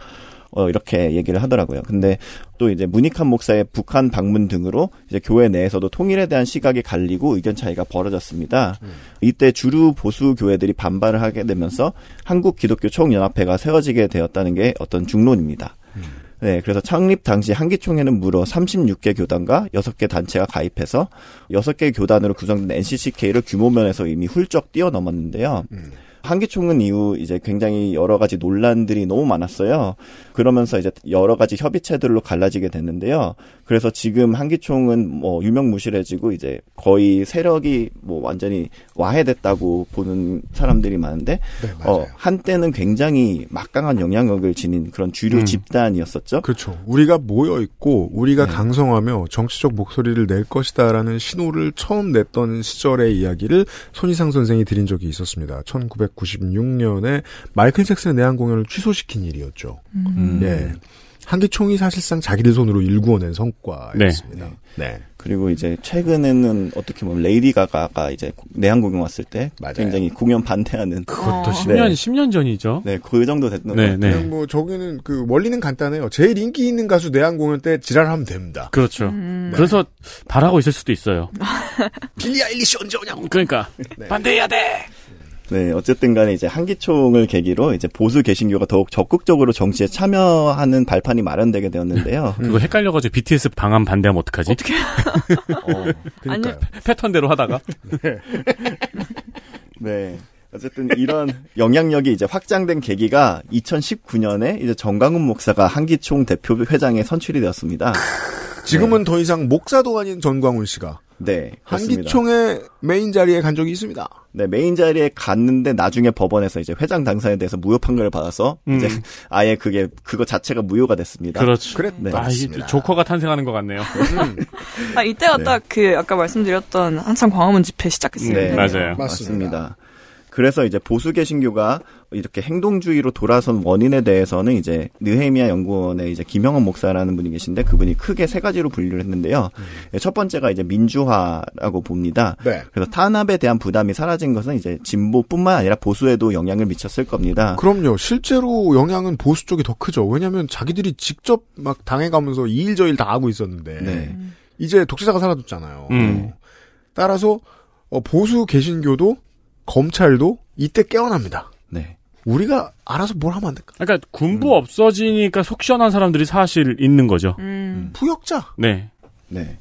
어, 이렇게 얘기를 하더라고요. 근데 또 이제 문익한 목사의 북한 방문 등으로 이제 교회 내에서도 통일에 대한 시각이 갈리고 의견 차이가 벌어졌습니다. 음. 이때 주류 보수 교회들이 반발을 하게 되면서 한국 기독교 총연합회가 세워지게 되었다는 게 어떤 중론입니다. 음. 네, 그래서 창립 당시 한기총회는 무려 36개 교단과 6개 단체가 가입해서 6개 교단으로 구성된 NCCK를 규모면에서 이미 훌쩍 뛰어넘었는데요. 음. 한기총은 이후 이제 굉장히 여러 가지 논란들이 너무 많았어요. 그러면서 이제 여러 가지 협의체들로 갈라지게 됐는데요. 그래서 지금 한기총은 뭐 유명무실해지고 이제 거의 세력이 뭐 완전히 와해됐다고 보는 사람들이 많은데 네, 어, 한때는 굉장히 막강한 영향력을 지닌 그런 주류 음. 집단이었었죠. 그렇죠. 우리가 모여 있고 우리가 네. 강성하며 정치적 목소리를 낼 것이다라는 신호를 처음 냈던 시절의 이야기를 손희상 선생이 드린 적이 있었습니다. 1996년에 마이클 잭슨의 내한 공연을 취소시킨 일이었죠. 음. 예. 음. 한기총이 사실상 자기들 손으로 일구어낸 성과였습니다. 네. 네. 그리고 이제 최근에는 어떻게 보면 레이디 가가가 이제 내한 공연 왔을 때 맞아요. 굉장히 공연 반대하는 그것도 어. 10년 10년 전이죠. 네, 그 정도 됐던 네, 요 네. 뭐 저기는 그 원리는 간단해요. 제일 인기 있는 가수 내한 공연 때 지랄하면 됩니다. 그렇죠. 음... 네. 그래서 바라고 있을 수도 있어요. 빌리 아일리시 언제 오냐고. 그러니까 네. 반대해야 돼. 네, 어쨌든 간에 이제 한기총을 계기로 이제 보수 개신교가 더욱 적극적으로 정치에 참여하는 발판이 마련되게 되었는데요. 음. 그거 헷갈려가지고 BTS 방한 반대하면 어떡하지? 어떻게? 어, 러니까 패턴대로 하다가. 네. 네. 어쨌든 이런 영향력이 이제 확장된 계기가 2019년에 이제 정강훈 목사가 한기총 대표 회장에 선출이 되었습니다. 지금은 네. 더 이상 목사도 아닌 전광훈 씨가 네. 한기총의 메인 자리에 간 적이 있습니다. 네, 메인 자리에 갔는데 나중에 법원에서 이제 회장 당사에 대해서 무효 판결을 받아서 음. 이제 아예 그게 그거 자체가 무효가 됐습니다. 그렇죠. 그랬 네. 아, 조커가 탄생하는 것 같네요. 음. 아, 이때가 네. 딱그 아까 말씀드렸던 한참 광화문 집회 시작했습니다. 네, 맞아요. 맞습니다. 맞습니다. 그래서 이제 보수 개신교가 이렇게 행동주의로 돌아선 원인에 대해서는 이제 느헤미아 연구원의 이제 김영원 목사라는 분이 계신데 그분이 크게 세 가지로 분류를 했는데요. 음. 첫 번째가 이제 민주화라고 봅니다. 네. 그래서 탄압에 대한 부담이 사라진 것은 이제 진보뿐만 아니라 보수에도 영향을 미쳤을 겁니다. 그럼요. 실제로 영향은 보수 쪽이 더 크죠. 왜냐하면 자기들이 직접 막 당해가면서 이일저일다 하고 있었는데 네. 이제 독재자가 사라졌잖아요. 음. 따라서 어, 보수 개신교도 검찰도 이때 깨어납니다. 네. 우리가 알아서 뭘 하면 안 될까? 그러니까 군부 음. 없어지니까 속 시원한 사람들이 사실 있는 거죠. 음. 음. 부역자. 네. 네.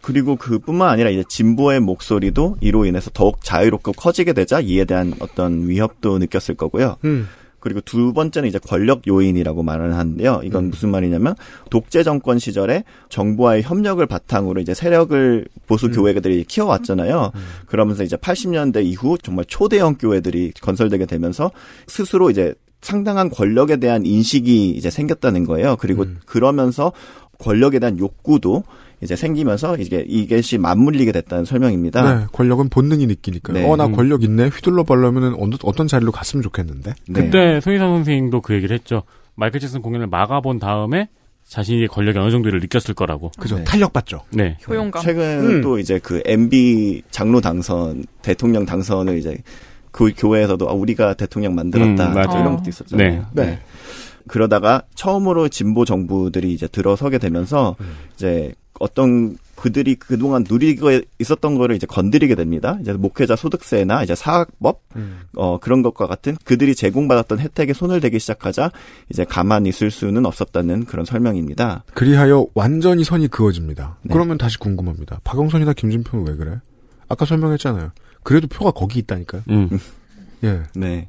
그리고 그뿐만 아니라 이제 진보의 목소리도 이로 인해서 더욱 자유롭고 커지게 되자 이에 대한 어떤 위협도 느꼈을 거고요. 음. 그리고 두 번째는 이제 권력 요인이라고 말을 하는데요. 이건 음. 무슨 말이냐면 독재 정권 시절에 정부와의 협력을 바탕으로 이제 세력을 보수 음. 교회들이 키워왔잖아요. 음. 그러면서 이제 80년대 이후 정말 초대형 교회들이 건설되게 되면서 스스로 이제 상당한 권력에 대한 인식이 이제 생겼다는 거예요. 그리고 음. 그러면서 권력에 대한 욕구도 이제 생기면서 이게 이것이 맞물리게 됐다는 설명입니다. 네, 권력은 본능이 느끼니까요. 네. 어나 음. 권력 있네 휘둘러 보라면은 어느 어떤 자리로 갔으면 좋겠는데. 네. 그때 송희상 선생님도 그 얘기를 했죠. 마이클 잭슨 공연을 막아본 다음에 자신이 권력이 어느 정도를 느꼈을 거라고. 그죠. 네. 탄력받죠. 네. 효용감. 최근 음. 또 이제 그 MB 장로 당선, 대통령 당선을 이제 그 교회에서도 아, 우리가 대통령 만들었다. 음, 맞아. 이런 것도 있었잖아요. 네. 네. 네. 그러다가 처음으로 진보 정부들이 이제 들어서게 되면서 음. 이제 어떤 그들이 그동안 누리고 있었던 거를 이제 건드리게 됩니다. 이제 목회자 소득세나 이제 사학법 음. 어 그런 것과 같은 그들이 제공받았던 혜택에 손을 대기 시작하자 이제 가만히 있을 수는 없었다는 그런 설명입니다. 그리하여 완전히 선이 그어집니다. 네. 그러면 다시 궁금합니다. 박영선이나 김진표는왜 그래? 아까 설명했잖아요. 그래도 표가 거기 있다니까요. 음. 예. 네.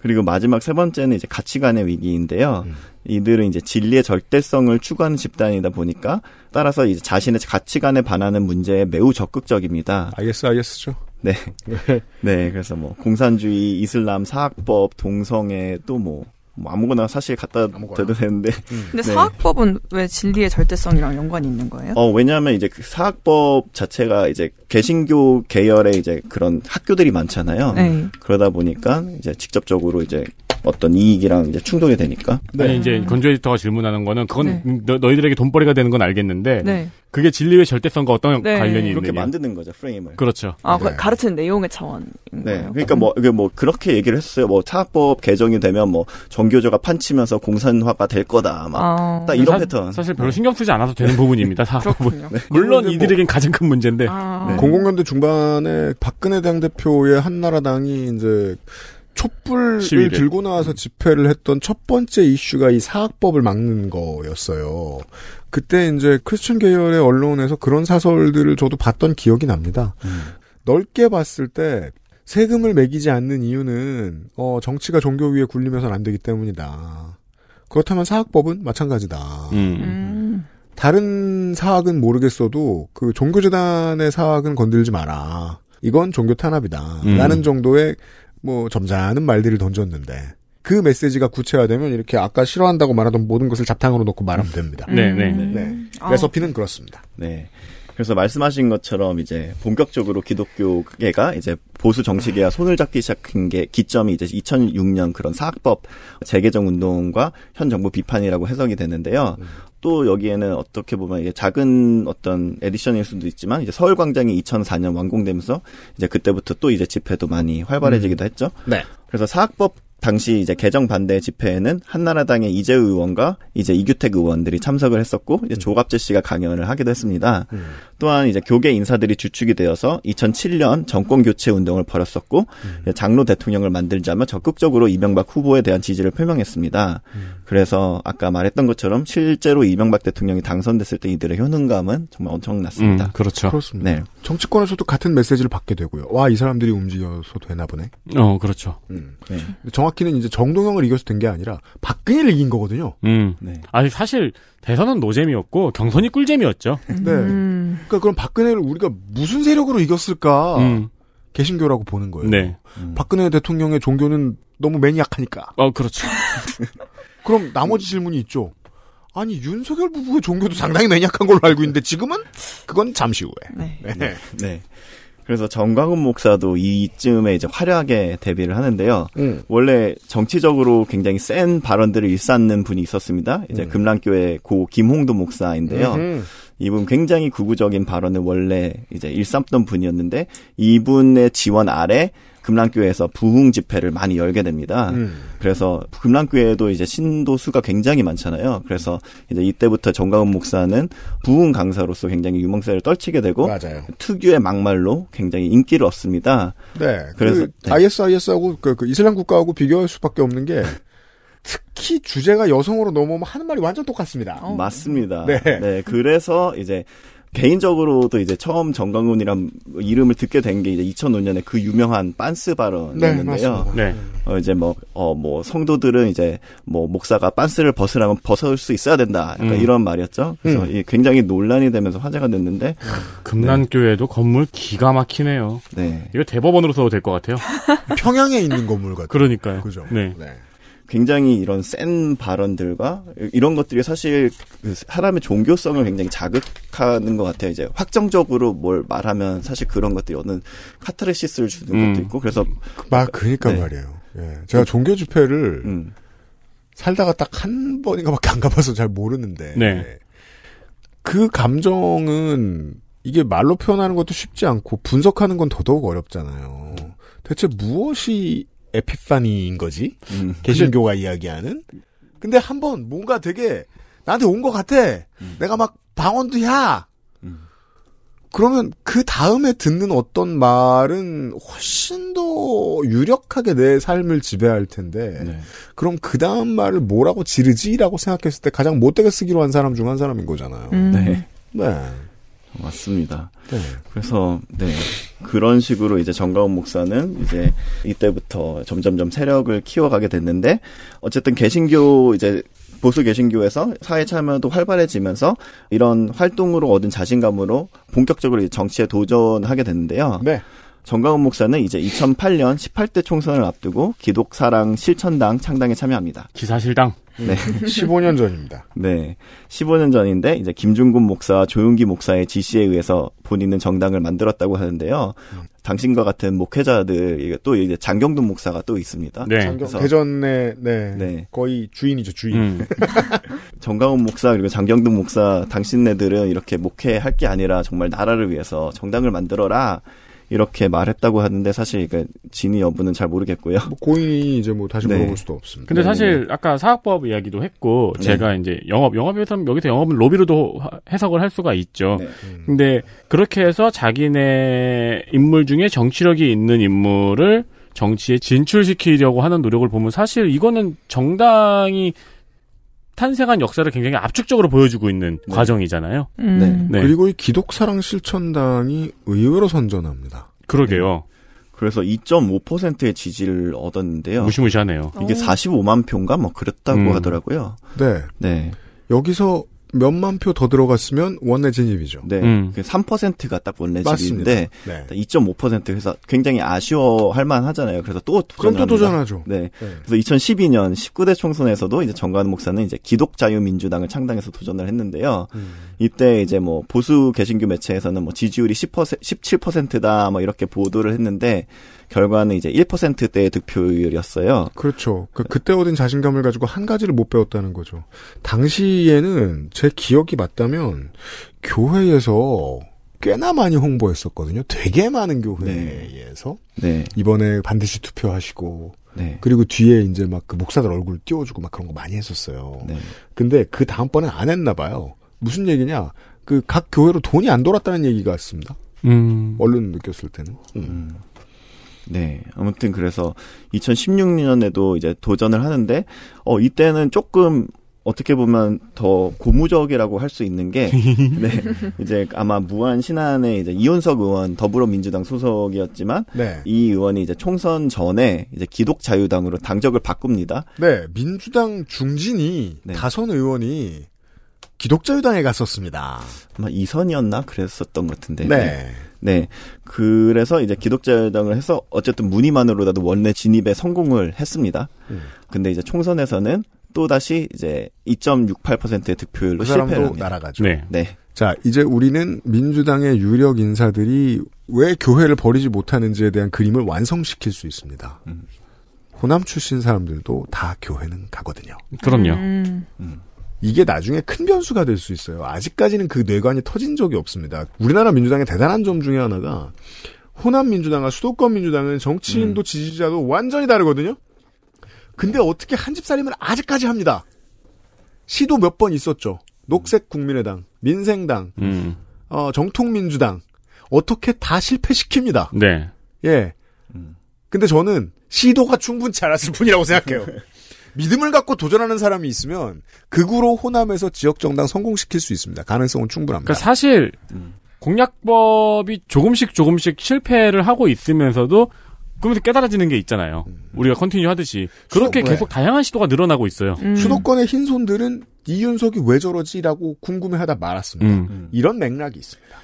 그리고 마지막 세 번째는 이제 가치관의 위기인데요. 음. 이들은 이제 진리의 절대성을 추구하는 집단이다 보니까 따라서 이제 자신의 가치관에 반하는 문제에 매우 적극적입니다. ISIS죠. 네. 네. 네. 그래서 뭐 공산주의, 이슬람, 사학법, 동성애 또뭐 뭐 아무거나 사실 갖다 대도 되는데. 음. 근데 네. 사학법은 왜 진리의 절대성이랑 연관이 있는 거예요? 어 왜냐하면 이제 그 사학법 자체가 이제 개신교 계열의 이제 그런 학교들이 많잖아요. 에이. 네. 그러다 보니까 이제 직접적으로 이제 어떤 이익이랑 이제 충돌이 되니까. 네. 아니, 이제 건조 에디터가 질문하는 거는 그건 네. 음, 너, 희들에게 돈벌이가 되는 건 알겠는데 네. 그게 진리의 절대성과 어떤 네. 관련이 있느냐. 그렇게 만드는 거죠 프레임을. 그렇죠. 아 네. 가르치는 내용의 차원. 네. 그러니까 뭐 이게 뭐 그렇게 얘기를 했어요. 뭐 차법 개정이 되면 뭐 정교조가 판치면서 공산화가 될 거다. 막딱 아. 이런 사, 패턴. 사실 별로 네. 신경 쓰지 않아도 되는 부분입니다. 사법은. 물론 이들에겐 뭐, 가장 큰 문제인데. 아. 공0년대 중반에 박근혜 당 대표의 한나라당이 이제 촛불을 시위를. 들고 나와서 집회를 했던 첫 번째 이슈가 이 사학법을 막는 거였어요. 그때 이제 크리스천 계열의 언론에서 그런 사설들을 저도 봤던 기억이 납니다. 음. 넓게 봤을 때 세금을 매기지 않는 이유는 어, 정치가 종교 위에 굴리면서는 안 되기 때문이다. 그렇다면 사학법은 마찬가지다. 음. 음. 다른 사학은 모르겠어도 그 종교재단의 사학은 건들지 마라. 이건 종교 탄압이다. 음. 라는 정도의 뭐 점잖은 말들을 던졌는데 그 메시지가 구체화되면 이렇게 아까 싫어한다고 말하던 모든 것을 잡탕으로 놓고 말하면 됩니다. 네, 네. 네. 레서피는 음. 아. 그렇습니다. 네. 그래서 말씀하신 것처럼 이제 본격적으로 기독교계가 이제 보수 정치계와 손을 잡기 시작한 게 기점이 이제 2006년 그런 사학법 재개정 운동과 현 정부 비판이라고 해석이 되는데요. 또 여기에는 어떻게 보면 이게 작은 어떤 에디션일 수도 있지만 이제 서울광장이 2004년 완공되면서 이제 그때부터 또 이제 집회도 많이 활발해지기도 음. 했죠. 음. 네. 그래서 사학법 당시 이제 개정 반대 집회에는 한나라당의 이재 의원과 이제 이규택 의원들이 참석을 했었고 이제 음. 조갑재 씨가 강연을 하기도 했습니다. 음. 또한 이제 교계 인사들이 주축이 되어서 2007년 정권 교체 운동을 벌였었고 음. 장로 대통령을 만들자며 적극적으로 이명박 후보에 대한 지지를 표명했습니다. 음. 그래서 아까 말했던 것처럼 실제로 이명박 대통령이 당선됐을 때 이들의 효능감은 정말 엄청났습니다. 음, 그렇죠. 그렇습니다. 네. 정치권에서도 같은 메시지를 받게 되고요. 와 이 사람들이 움직여서 되나 보네. 어 그렇죠. 음. 네. 정확 정확히는 이제 정동영을 이겨서 된 게 아니라 박근혜를 이긴 거거든요. 음. 네. 아니 사실 대선은 노잼이었고 경선이 꿀잼이었죠. 네. 음. 그러니까 그럼 박근혜를 우리가 무슨 세력으로 이겼을까? 음. 개신교라고 보는 거예요. 네. 음. 박근혜 대통령의 종교는 너무 매니악하니까. 어, 그렇죠. 그럼 나머지 질문이 있죠. 아니 윤석열 부부의 종교도 상당히 매니악한 걸로 알고 있는데 지금은 그건 잠시 후에. 네. 네. 네. 네. 그래서 정광훈 목사도 이쯤에 이제 화려하게 데뷔를 하는데요. 음. 원래 정치적으로 굉장히 센 발언들을 일삼는 분이 있었습니다. 이제 음. 금란교회 고 김홍도 목사인데요. 음흠. 이분 굉장히 구구적인 발언을 원래 이제 일삼던 분이었는데 이분의 지원 아래 금란교회에서 부흥 집회를 많이 열게 됩니다. 음. 그래서 금란교회도 이제 신도 수가 굉장히 많잖아요. 그래서 이제 이때부터 정가은 목사는 부흥 강사로서 굉장히 유망세를 떨치게 되고 맞아요. 특유의 막말로 굉장히 인기를 얻습니다. 네. 그래서 그 네. ISIS하고 그, 그 이슬람 국가하고 비교할 수밖에 없는 게 특히 주제가 여성으로 넘어오면 하는 말이 완전 똑같습니다. 맞습니다. 네. 네. 그래서 이제 개인적으로도 이제 처음 정광훈이란 이름을 듣게 된 게 이제 2005년에 그 유명한 빤스 발언이었는데요. 네, 네. 어, 이제 뭐, 어, 뭐, 성도들은 이제 뭐, 목사가 빤스를 벗으라면 벗을 수 있어야 된다. 약간 음. 이런 말이었죠. 그래서 음. 굉장히 논란이 되면서 화제가 됐는데. 금난교회도 네. 건물 기가 막히네요. 네. 이거 대법원으로 써도 될 것 같아요. 평양에 있는 건물 같아요. 그러니까요. 그죠. 네. 네. 굉장히 이런 센 발언들과 이런 것들이 사실 그 사람의 종교성을 굉장히 자극하는 것 같아요. 이제 확정적으로 뭘 말하면 사실 그런 것들이 어느 카타르시스를 주는 음. 것도 있고 그래서 막 아, 그러니까 네. 말이에요. 예. 제가 종교 집회를 음. 살다가 딱 한 번인가밖에 안 가봐서 잘 모르는데 네. 그 감정은 이게 말로 표현하는 것도 쉽지 않고 분석하는 건 더더욱 어렵잖아요. 대체 무엇이 에피파니인 거지. 음. 개신교가 이야기하는. 근데 한번 뭔가 되게 나한테 온 것 같아. 음. 내가 막 방언도 야. 음. 그러면 그 다음에 듣는 어떤 말은 훨씬 더 유력하게 내 삶을 지배할 텐데 네. 그럼 그 다음 말을 뭐라고 지르지라고 생각했을 때 가장 못되게 쓰기로 한 사람 중 한 사람인 거잖아요. 음. 네. 네. 맞습니다. 네. 그래서 네 그런 식으로 이제 정가운 목사는 이제 이때부터 점점점 세력을 키워가게 됐는데 어쨌든 개신교 이제 보수 개신교에서 사회 참여도 활발해지면서 이런 활동으로 얻은 자신감으로 본격적으로 정치에 도전하게 됐는데요. 네. 정강훈 목사는 이제 2008년 18대 총선을 앞두고 기독사랑 실천당 창당에 참여합니다. 기사실당. 네. 15년 전입니다. 네. 15년 전인데 이제 김중근 목사, 조용기 목사의 지시에 의해서 본인은 정당을 만들었다고 하는데요. 음. 당신과 같은 목회자들 또 이제 장경돈 목사가 또 있습니다. 네. 장경, 대전의 네, 네. 거의 주인이죠 주인. 음. 정강훈 목사 그리고 장경돈 목사 당신네들은 이렇게 목회할 게 아니라 정말 나라를 위해서 정당을 만들어라 이렇게 말했다고 하는데 사실 그 진위 여부는 잘 모르겠고요. 뭐 고인이 이제 뭐 다시 네. 물어볼 수도 없습니다. 근데 네, 네, 사실 네. 아까 사학법 이야기도 했고 제가 네. 이제 영업 영업에서는 여기서 영업은 로비로도 해석을 할 수가 있죠. 네. 음. 근데 그렇게 해서 자기네 인물 중에 정치력이 있는 인물을 정치에 진출시키려고 하는 노력을 보면 사실 이거는 정당이 탄생한 역사를 굉장히 압축적으로 보여주고 있는 네. 과정이잖아요. 음. 네. 네. 그리고 이 기독사랑 실천당이 의외로 선전합니다. 그러게요. 네. 그래서 2.5%의 지지를 얻었는데요. 무시무시하네요. 이게 45만 어. 표인가 뭐 그랬다고 음. 하더라고요. 네. 네. 여기서 몇만 표 더 들어갔으면 원내 진입이죠. 네. 음. 3%가 그 딱 원내 진입인데 네. 2.5% 그래서 굉장히 아쉬워할 만하잖아요. 그래서 또 도전을 그럼 또 도전하죠. 네. 네. 그래서 2012년 19대 총선에서도 이제 정관 목사는 이제 기독자유민주당을 창당해서 도전을 했는데요. 음. 이때 이제 뭐 보수 개신교 매체에서는 뭐 지지율이 10% 17%다 뭐 이렇게 보도를 했는데 결과는 이제 1%대의 득표율이었어요. 그렇죠. 그, 그때 얻은 자신감을 가지고 한 가지를 못 배웠다는 거죠. 당시에는 제 기억이 맞다면 교회에서 꽤나 많이 홍보했었거든요. 되게 많은 교회에서 네. 네. 이번에 반드시 투표하시고 네. 그리고 뒤에 이제 막 그 목사들 얼굴 띄워주고 막 그런 거 많이 했었어요. 네. 근데 그 다음번엔 안 했나 봐요. 무슨 얘기냐? 그 각 교회로 돈이 안 돌았다는 얘기 같습니다. 음. 얼른 느꼈을 때는. 음. 음. 네. 아무튼 그래서 2016년에도 이제 도전을 하는데 어 이때는 조금 어떻게 보면 더 고무적이라고 할 수 있는 게 네, 이제 아마 무한 신한의 이제 이윤석 의원 더불어민주당 소속이었지만 네. 이 의원이 이제 총선 전에 이제 기독자유당으로 당적을 바꿉니다. 네, 민주당 중진이 네. 다선 의원이 기독자유당에 갔었습니다. 아마 이선이었나 그랬었던 것 같은데. 네. 네. 네. 그래서 이제 기독자회당을 해서 어쨌든 문의만으로라도 원내 진입에 성공을 했습니다. 음. 근데 이제 총선에서는 또 다시 이제 2.68%의 득표율로 그 실패를 날아가죠. 네. 네. 자, 이제 우리는 민주당의 유력 인사들이 왜 교회를 버리지 못하는지에 대한 그림을 완성시킬 수 있습니다. 음. 호남 출신 사람들도 다 교회는 가거든요. 그럼요. 음. 음. 이게 나중에 큰 변수가 될 수 있어요. 아직까지는 그 뇌관이 터진 적이 없습니다. 우리나라 민주당의 대단한 점 중에 하나가 호남 민주당과 수도권 민주당은 정치인도 음. 지지자도 완전히 다르거든요. 근데 어떻게 한 집살림을 아직까지 합니다. 시도 몇 번 있었죠. 녹색 국민의당, 민생당, 음. 어, 정통민주당 어떻게 다 실패시킵니다. 네. 예. 근데 저는 시도가 충분치 않았을 뿐이라고 생각해요. 믿음을 갖고 도전하는 사람이 있으면 극으로 호남에서 지역 정당 성공시킬 수 있습니다. 가능성은 충분합니다. 그러니까 사실 공약법이 조금씩 조금씩 실패를 하고 있으면서도 그러면서 깨달아지는 게 있잖아요. 음. 우리가 컨티뉴 하듯이 그렇게 계속 다양한 시도가 늘어나고 있어요. 음. 수도권의 흰손들은 이윤석이 왜 저러지라고 궁금해하다 말았습니다. 음. 이런 맥락이 있습니다.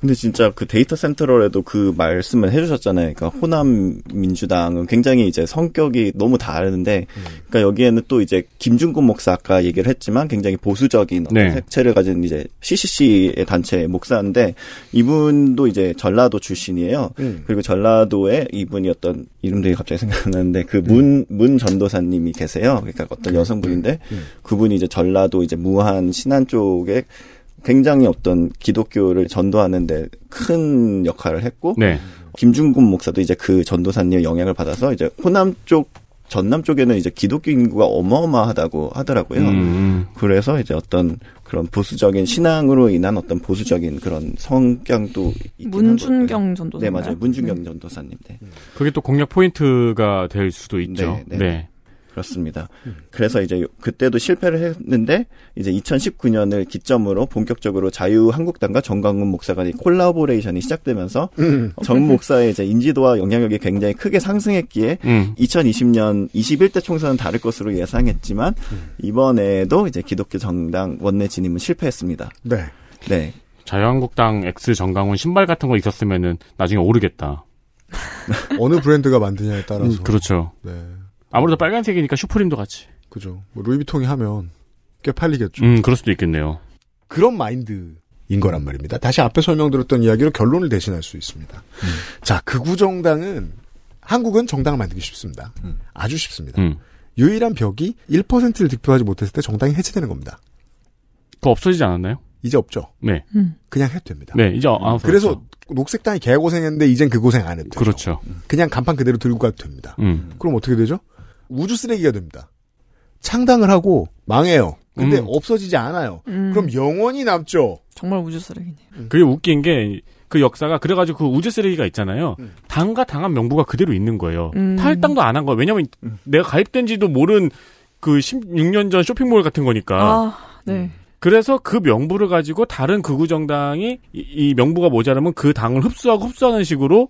근데 진짜 그 데이터 센터럴에도 그 말씀을 해주셨잖아요. 그러니까 호남 민주당은 굉장히 이제 성격이 너무 다르는데, 그러니까 여기에는 또 이제 김준곤 목사 아까 얘기를 했지만 굉장히 보수적인 네. 색채를 가진 이제 CCC의 단체 목사인데 이분도 이제 전라도 출신이에요. 음. 그리고 전라도에 이분이 어떤 이름들이 갑자기 생각나는데 그 문문 음. 문 전도사님이 계세요. 그러니까 어떤 음. 여성분인데 음. 그분이 이제 전라도 이제 무한 신안 쪽에 굉장히 어떤 기독교를 전도하는데 큰 역할을 했고 네. 김중곤 목사도 이제 그 전도사님의 영향을 받아서 이제 호남 쪽 전남 쪽에는 이제 기독교 인구가 어마어마하다고 하더라고요. 음. 음. 그래서 이제 어떤 그런 보수적인 신앙으로 인한 어떤 보수적인 그런 성향도 문준경 전도사 네 맞아요 문준경 음. 전도사님 네. 그게 또 공략 포인트가 될 수도 있죠. 네. 네. 네. 그렇습니다. 그래서 이제 그때도 실패를 했는데 이제 2019년을 기점으로 본격적으로 자유한국당과 정강훈 목사 간의 콜라보레이션이 시작되면서 정 음. 목사의 이제 인지도와 영향력이 굉장히 크게 상승했기에 음. 2020년 21대 총선은 다를 것으로 예상했지만 음. 이번에도 이제 기독교 정당 원내 진입은 실패했습니다. 네. 네. 자유한국당 X 정강훈 신발 같은 거 있었으면은 나중에 오르겠다. 어느 브랜드가 만드냐에 따라서. 음, 그렇죠. 네. 아무래도 빨간색이니까 슈프림도 같이. 그죠. 뭐 루이비통이 하면 꽤 팔리겠죠. 음, 그럴 수도 있겠네요. 그런 마인드인 거란 말입니다. 다시 앞에 설명드렸던 이야기로 결론을 대신할 수 있습니다. 음. 자, 극우 그 정당은 한국은 정당을 만들기 쉽습니다. 음. 아주 쉽습니다. 음. 유일한 벽이 1%를 득표하지 못했을 때 정당이 해체되는 겁니다. 그거 없어지지 않았나요? 이제 없죠. 네. 음. 그냥 해도 됩니다. 네, 이제 아, 음. 그렇죠. 그래서 그렇죠. 녹색당이 개고생했는데 이젠 그 고생 안 해도 돼요. 그렇죠. 그냥 간판 그대로 들고 가도 됩니다. 음. 그럼 어떻게 되죠? 우주 쓰레기가 됩니다. 창당을 하고 망해요. 근데 음. 없어지지 않아요. 음. 그럼 영원히 남죠. 정말 우주 쓰레기네 음. 그게 웃긴 게 그 역사가 그래가지고 그 우주 쓰레기가 있잖아요. 음. 당과 당한 명부가 그대로 있는 거예요. 음. 탈당도 안 한 거예요. 왜냐면 음. 내가 가입된지도 모른 그 16년 전 쇼핑몰 같은 거니까. 아, 네. 그래서 그 명부를 가지고 다른 극우 정당이 이, 이 명부가 모자라면 그 당을 흡수하고 흡수하는 식으로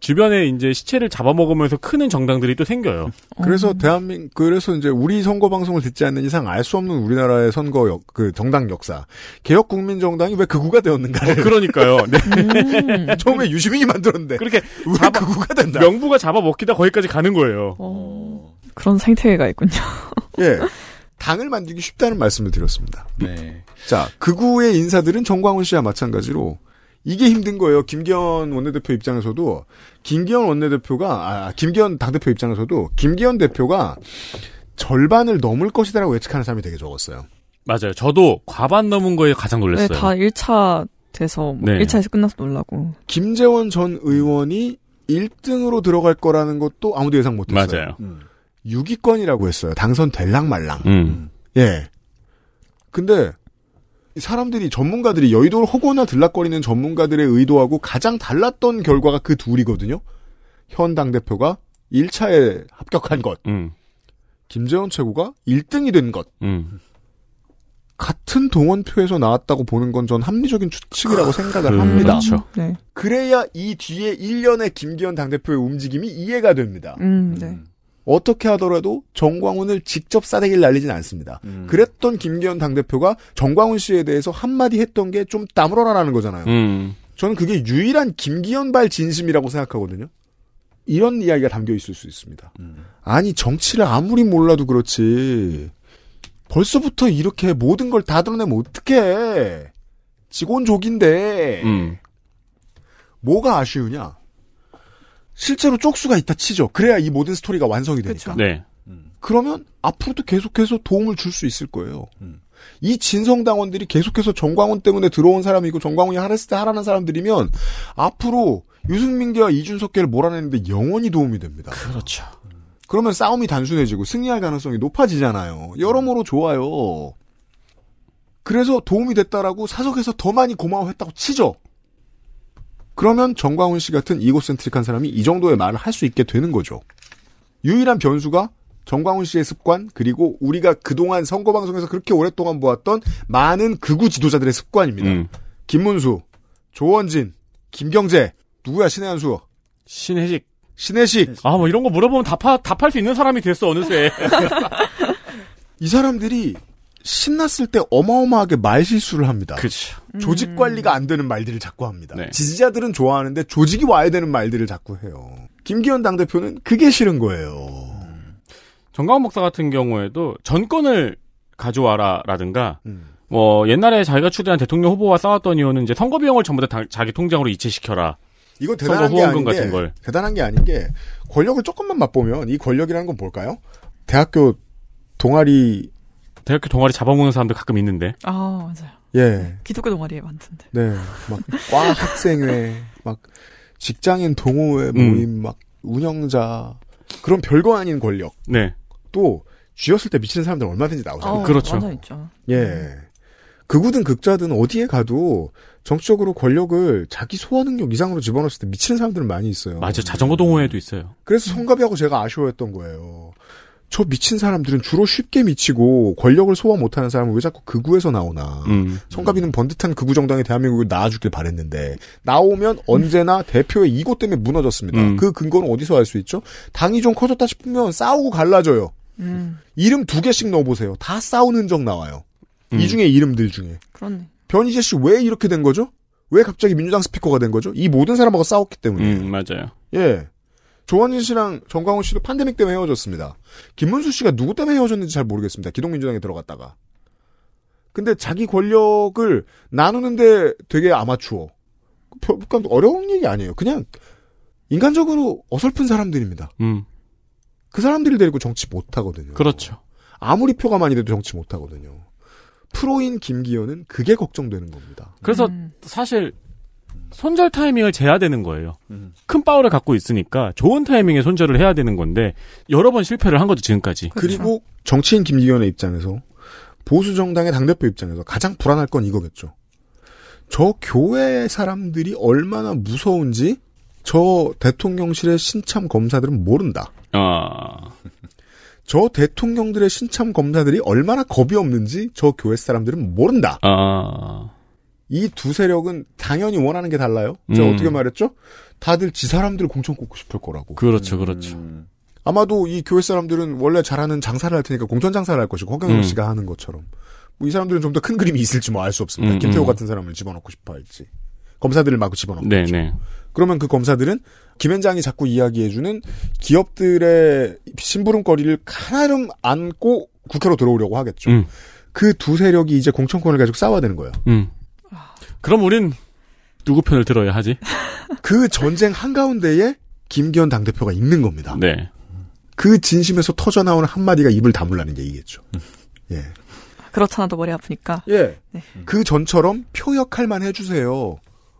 주변에 이제 시체를 잡아먹으면서 크는 정당들이 또 생겨요. 그래서 대한민 그래서 이제 우리 선거 방송을 듣지 않는 이상 알 수 없는 우리나라의 선거 역, 그 정당 역사. 개혁 국민 정당이 왜 극우가 되었는가? 어, 그러니까요. 네. 음. 처음에 유시민이 만들었는데 그렇게 잡아, 극우가 된다. 명부가 잡아먹기다 거기까지 가는 거예요. 어, 어. 그런 생태계가 있군요. 예. 당을 만들기 쉽다는 말씀을 드렸습니다. 네. 자, 극우의 인사들은 정광훈 씨와 마찬가지로 이게 힘든 거예요. 김기현 원내대표 입장에서도 김기현 원내대표가 아, 김기현 당대표 입장에서도 김기현 대표가 절반을 넘을 것이다라고 예측하는 사람이 되게 적었어요. 맞아요. 저도 과반 넘은 거에 가장 놀랐어요. 네, 다 1차 돼서 뭐 네. 1차에서 끝나서 놀라고. 김재원 전 의원이 1등으로 들어갈 거라는 것도 아무도 예상 못 했어요. 맞아요. 음. 6위권이라고 했어요. 당선 될랑 말랑. 음. 예. 근데 사람들이 전문가들이 여의도를 허구나 들락거리는 전문가들의 의도하고 가장 달랐던 결과가 그 둘이거든요. 현 당 대표가 1차에 합격한 것, 음. 김재원 최고가 1등이 된 것. 음. 같은 동원표에서 나왔다고 보는 건 전 합리적인 추측이라고 생각을 음, 합니다. 그렇죠. 네. 그래야 이 뒤에 1년의 김기현 당대표의 움직임이 이해가 됩니다. 음, 네. 음. 어떻게 하더라도 정광훈을 직접 싸대기를 날리진 않습니다. 음. 그랬던 김기현 당대표가 정광훈 씨에 대해서 한마디 했던 게 좀땀물어라라는 거잖아요. 음. 저는 그게 유일한 김기현발 진심이라고 생각하거든요. 이런 이야기가 담겨 있을 수 있습니다. 음. 아니 정치를 아무리 몰라도 그렇지 벌써부터 이렇게 모든 걸 다 드러내면 어떡해. 직원족인데 음. 뭐가 아쉬우냐. 실제로 쪽수가 있다 치죠. 그래야 이 모든 스토리가 완성이 되니까. 그 네. 음. 그러면 앞으로도 계속해서 도움을 줄 수 있을 거예요. 음. 이 진성당원들이 계속해서 정광훈 때문에 들어온 사람이고 정광훈이 하랬을 때 하라는 사람들이면 앞으로 유승민계와 이준석계를 몰아내는데 영원히 도움이 됩니다. 그렇죠. 그러면 싸움이 단순해지고 승리할 가능성이 높아지잖아요. 여러모로 좋아요. 그래서 도움이 됐다라고 사석에서 더 많이 고마워했다고 치죠. 그러면 정광훈 씨 같은 이고센트릭한 사람이 이 정도의 말을 할 수 있게 되는 거죠. 유일한 변수가 정광훈 씨의 습관 그리고 우리가 그동안 선거 방송에서 그렇게 오랫동안 보았던 많은 극우 지도자들의 습관입니다. 음. 김문수, 조원진, 김경재, 누구야 신해한수, 신해식신해식아 뭐 이런 거 물어보면 답하, 답할 수 있는 사람이 됐어 어느새. 이 사람들이 신났을 때 어마어마하게 말실수를 합니다. 그렇죠. 조직 음. 관리가 안 되는 말들을 자꾸 합니다. 네. 지지자들은 좋아하는데 조직이 와야 되는 말들을 자꾸 해요. 김기현 당대표는 그게 싫은 거예요. 음. 정강원 목사 같은 경우에도 전권을 가져와라라든가 음. 뭐 옛날에 자기가 추대한 대통령 후보와 싸웠던 이유는 이제 선거 비용을 전부 다 자기 통장으로 이체시켜라. 이거 대단한 게 아닌 게 걸. 대단한 게 아닌 게 권력을 조금만 맛보면 이 권력이라는 건 뭘까요? 대학교 동아리 대학교 동아리 잡아먹는 사람들 가끔 있는데. 아 맞아요. 예. 기독교 동아리에 많던데. 네. 막과 학생회, 막 직장인 동호회 음. 모임, 음. 막 운영자 그런 별거 아닌 권력. 네. 또 쥐었을 때 미치는 사람들 얼마든지 나오잖아요. 어, 그렇죠. 예. 극우든 네. 극좌든 어디에 가도 정치적으로 권력을 자기 소화 능력 이상으로 집어넣었을 때 미치는 사람들은 많이 있어요. 맞아 자전거 동호회도 있어요. 그래서 음. 성가비하고 제가 아쉬워했던 거예요. 저 미친 사람들은 주로 쉽게 미치고 권력을 소화 못하는 사람은 왜 자꾸 극우에서 그 나오나. 음. 성가비는 번듯한 극우 그 정당이 대한민국을 낳아주길 바랬는데 나오면 언제나 대표의 이것 때문에 무너졌습니다. 음. 그 근거는 어디서 알 수 있죠? 당이 좀 커졌다 싶으면 싸우고 갈라져요. 음. 이름 두 개씩 넣어보세요. 다 싸우는 적 나와요. 이 음. 중에 이름들 중에. 그렇네. 변희재 씨 왜 이렇게 된 거죠? 왜 갑자기 민주당 스피커가 된 거죠? 이 모든 사람하고 싸웠기 때문에. 음, 맞아요. 예. 조원진 씨랑 정광훈 씨도 판데믹 때문에 헤어졌습니다. 김문수 씨가 누구 때문에 헤어졌는지 잘 모르겠습니다. 기독민주당에 들어갔다가. 근데 자기 권력을 나누는데 되게 아마추어. 그러니까 어려운 얘기 아니에요. 그냥 인간적으로 어설픈 사람들입니다. 음. 그 사람들을 데리고 정치 못 하거든요. 그렇죠. 아무리 표가 많이 돼도 정치 못 하거든요. 프로인 김기현은 그게 걱정되는 겁니다. 그래서 음. 사실 손절 타이밍을 재야 되는 거예요. 음. 큰 파워를 갖고 있으니까 좋은 타이밍에 손절을 해야 되는 건데 여러 번 실패를 한 거죠 지금까지. 그렇죠. 그리고 정치인 김기현의 입장에서 보수 정당의 당대표 입장에서 가장 불안할 건 이거겠죠. 저 교회 사람들이 얼마나 무서운지 저 대통령실의 신참 검사들은 모른다. 아. 저 대통령들의 신참 검사들이 얼마나 겁이 없는지 저 교회 사람들은 모른다. 아. 이두 세력은 당연히 원하는 게 달라요. 제가 음. 어떻게 말했죠? 다들 지 사람들 공천 꽂고 싶을 거라고. 그렇죠, 음. 그렇죠. 아마도 이 교회 사람들은 원래 잘하는 장사를 할 테니까 공천 장사를 할 것이고 허경영 음. 씨가 하는 것처럼 뭐 이 사람들은 좀 더 큰 그림이 있을지 뭐 알 수 없습니다. 음, 김태호 음. 같은 사람을 집어넣고 싶어 할지 검사들을 마구 집어넣고 네, 네. 그러면 그 검사들은 김 현장이 자꾸 이야기해주는 기업들의 심부름거리를 하나름 안고 국회로 들어오려고 하겠죠. 음. 그두 세력이 이제 공천권을 가지고 싸워야 되는 거예요. 음. 그럼 우린 누구 편을 들어야 하지? 그 전쟁 한가운데에 김기현 당대표가 있는 겁니다. 네. 그 진심에서 터져나오는 한마디가 입을 다물라는 얘기겠죠. 음. 예. 그렇잖아도 머리 아프니까. 예. 네. 그 전처럼 표역할만 해주세요.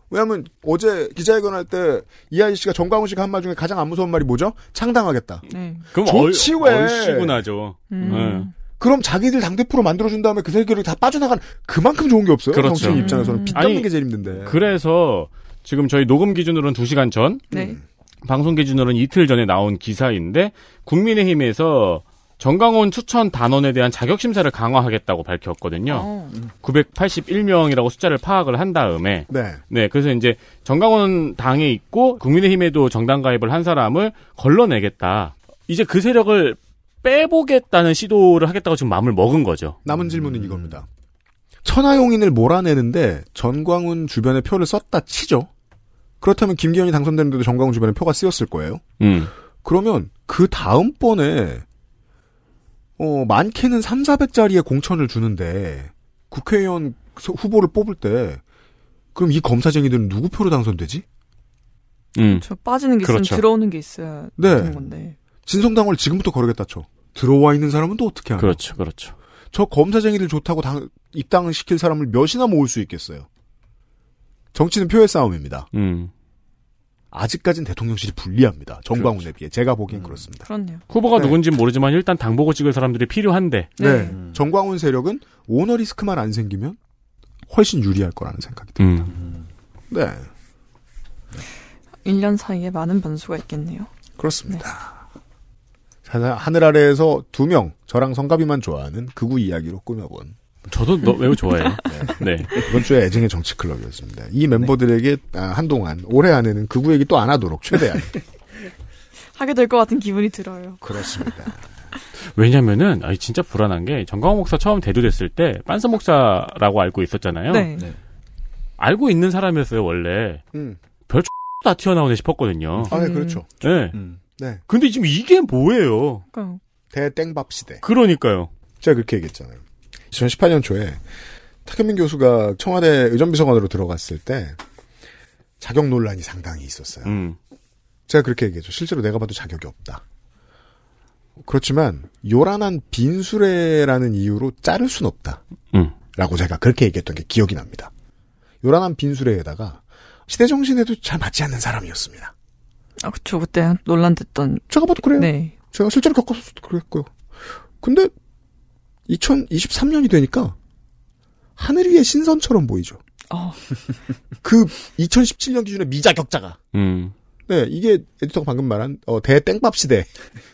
왜냐면 어제 기자회견 할 때 이하이 씨가 정광훈 씨가 한 말 중에 가장 안 무서운 말이 뭐죠? 창당하겠다. 네. 그럼 얼, 얼씨구 나죠. 음. 네. 그럼 자기들 당대표로 만들어준 다음에 그세계를다 빠져나간 그만큼 좋은 게 없어요. 그렇죠. 정치인 음. 입장에서는 빚 갚는 게 제일 힘든데. 그래서 지금 저희 녹음 기준으로는 2시간 전, 네. 음. 방송 기준으로는 이틀 전에 나온 기사인데 국민의힘에서 정강원 추천 단원에 대한 자격 심사를 강화하겠다고 밝혔거든요. 어. 981명이라고 숫자를 파악을 한 다음에 네. 네, 그래서 이제 정강원 당에 있고 국민의힘에도 정당 가입을 한 사람을 걸러내겠다. 이제 그 세력을 빼보겠다는 시도를 하겠다고 지금 마음을 먹은 거죠. 남은 질문은 이겁니다. 천하용인을 몰아내는데 전광훈 주변에 표를 썼다 치죠. 그렇다면 김기현이 당선되는데도 전광훈 주변에 표가 쓰였을 거예요. 음. 그러면 그 다음번에 어, 많게는 3, 400짜리의 공천을 주는데 국회의원 후보를 뽑을 때 그럼 이 검사쟁이들은 누구 표로 당선되지? 음. 저 빠지는 게 그렇죠. 있으면 들어오는 게 있어야 네. 되는 건데. 진성당을 지금부터 거르겠다 쳐. 들어와 있는 사람은 또 어떻게 하나? 그렇죠, 그렇죠. 저 검사쟁이를 좋다고 당, 입당을 시킬 사람을 몇이나 모을 수 있겠어요? 정치는 표의 싸움입니다. 음. 아직까진 대통령실이 불리합니다. 정광훈에 그렇죠. 비해 제가 보기엔 음. 그렇습니다. 그렇네요. 후보가 네. 누군지 모르지만 일단 당보고 찍을 사람들이 필요한데. 네. 네. 음. 정광훈 세력은 오너 리스크만 안 생기면 훨씬 유리할 거라는 생각이 음. 듭니다. 네. 1년 사이에 많은 변수가 있겠네요. 그렇습니다. 네. 하늘 아래에서 두 명, 저랑 성가비만 좋아하는 극우 이야기로 꾸며본. 저도 너, 매우 좋아해요. 네. 네. 이번 주에 애증의 정치 클럽이었습니다. 이 멤버들에게 네. 아, 한동안 올해 안에는 극우 얘기 또 안 하도록 최대한 하게 될 것 같은 기분이 들어요. 그렇습니다. 왜냐면은 아 진짜 불안한 게 정강호 목사 처음 대두됐을 때 빤스 목사라고 알고 있었잖아요. 네. 네. 알고 있는 사람이었어요 원래. 음. 별다 튀어나오네 싶었거든요. 아, 네, 그렇죠. 네. 음. 네. 근데 지금 이게 뭐예요? 대땡밥 시대. 그러니까요. 제가 그렇게 얘기했잖아요. 2018년 초에 타케민 교수가 청와대 의전비서관으로 들어갔을 때 자격 논란이 상당히 있었어요. 음. 제가 그렇게 얘기했죠. 실제로 내가 봐도 자격이 없다. 그렇지만 요란한 빈수레라는 이유로 자를 순 없다. 음. 라고 제가 그렇게 얘기했던 게 기억이 납니다. 요란한 빈수레에다가 시대 정신에도 잘 맞지 않는 사람이었습니다. 아, 그쵸. 그때 논란됐던. 제가 봐도 그래요. 네. 제가 실제로 겪었어도 그랬고요. 근데 2023년이 되니까 하늘 위에 신선처럼 보이죠. 어. 그 2017년 기준의 미자격자가. 음. 네, 이게 에디터가 방금 말한 어, 대땡밥 시대의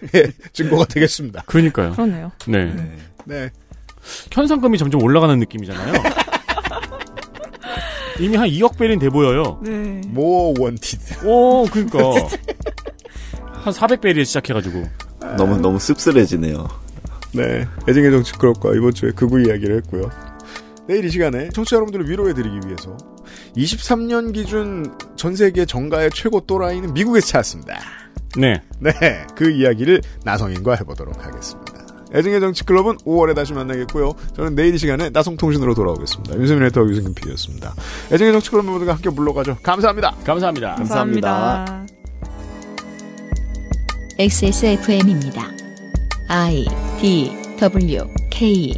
증거가 되겠습니다. 그러니까요. 그러네요. 네. 네. 네. 현상금이 점점 올라가는 느낌이잖아요. 이미 한 2억 벨인 돼 보여요. 네. 뭐 원티드. 오, 그러니까 한 400벨에 시작해가지고 너무 너무 씁쓸해지네요. 네, 애정의 정치 그룹과 이번 주에 극우 이야기를 했고요. 내일 이 시간에 청취자 여러분들을 위로해드리기 위해서 23년 기준 전 세계 정가의 최고 또라이는 미국에서 찾았습니다. 네. 네. 그 이야기를 나성인과 해보도록 하겠습니다. 애증의 정치클럽은 5월에 다시 만나겠고요. 저는 내일 이 시간에 나성통신으로 돌아오겠습니다. 윤세민 헤터와 유승균 PD였습니다. 애증의 정치클럽 모두가 함께 물러가죠. 감사합니다. 감사합니다. 감사합니다. 감사합니다. XSFM입니다. I D W K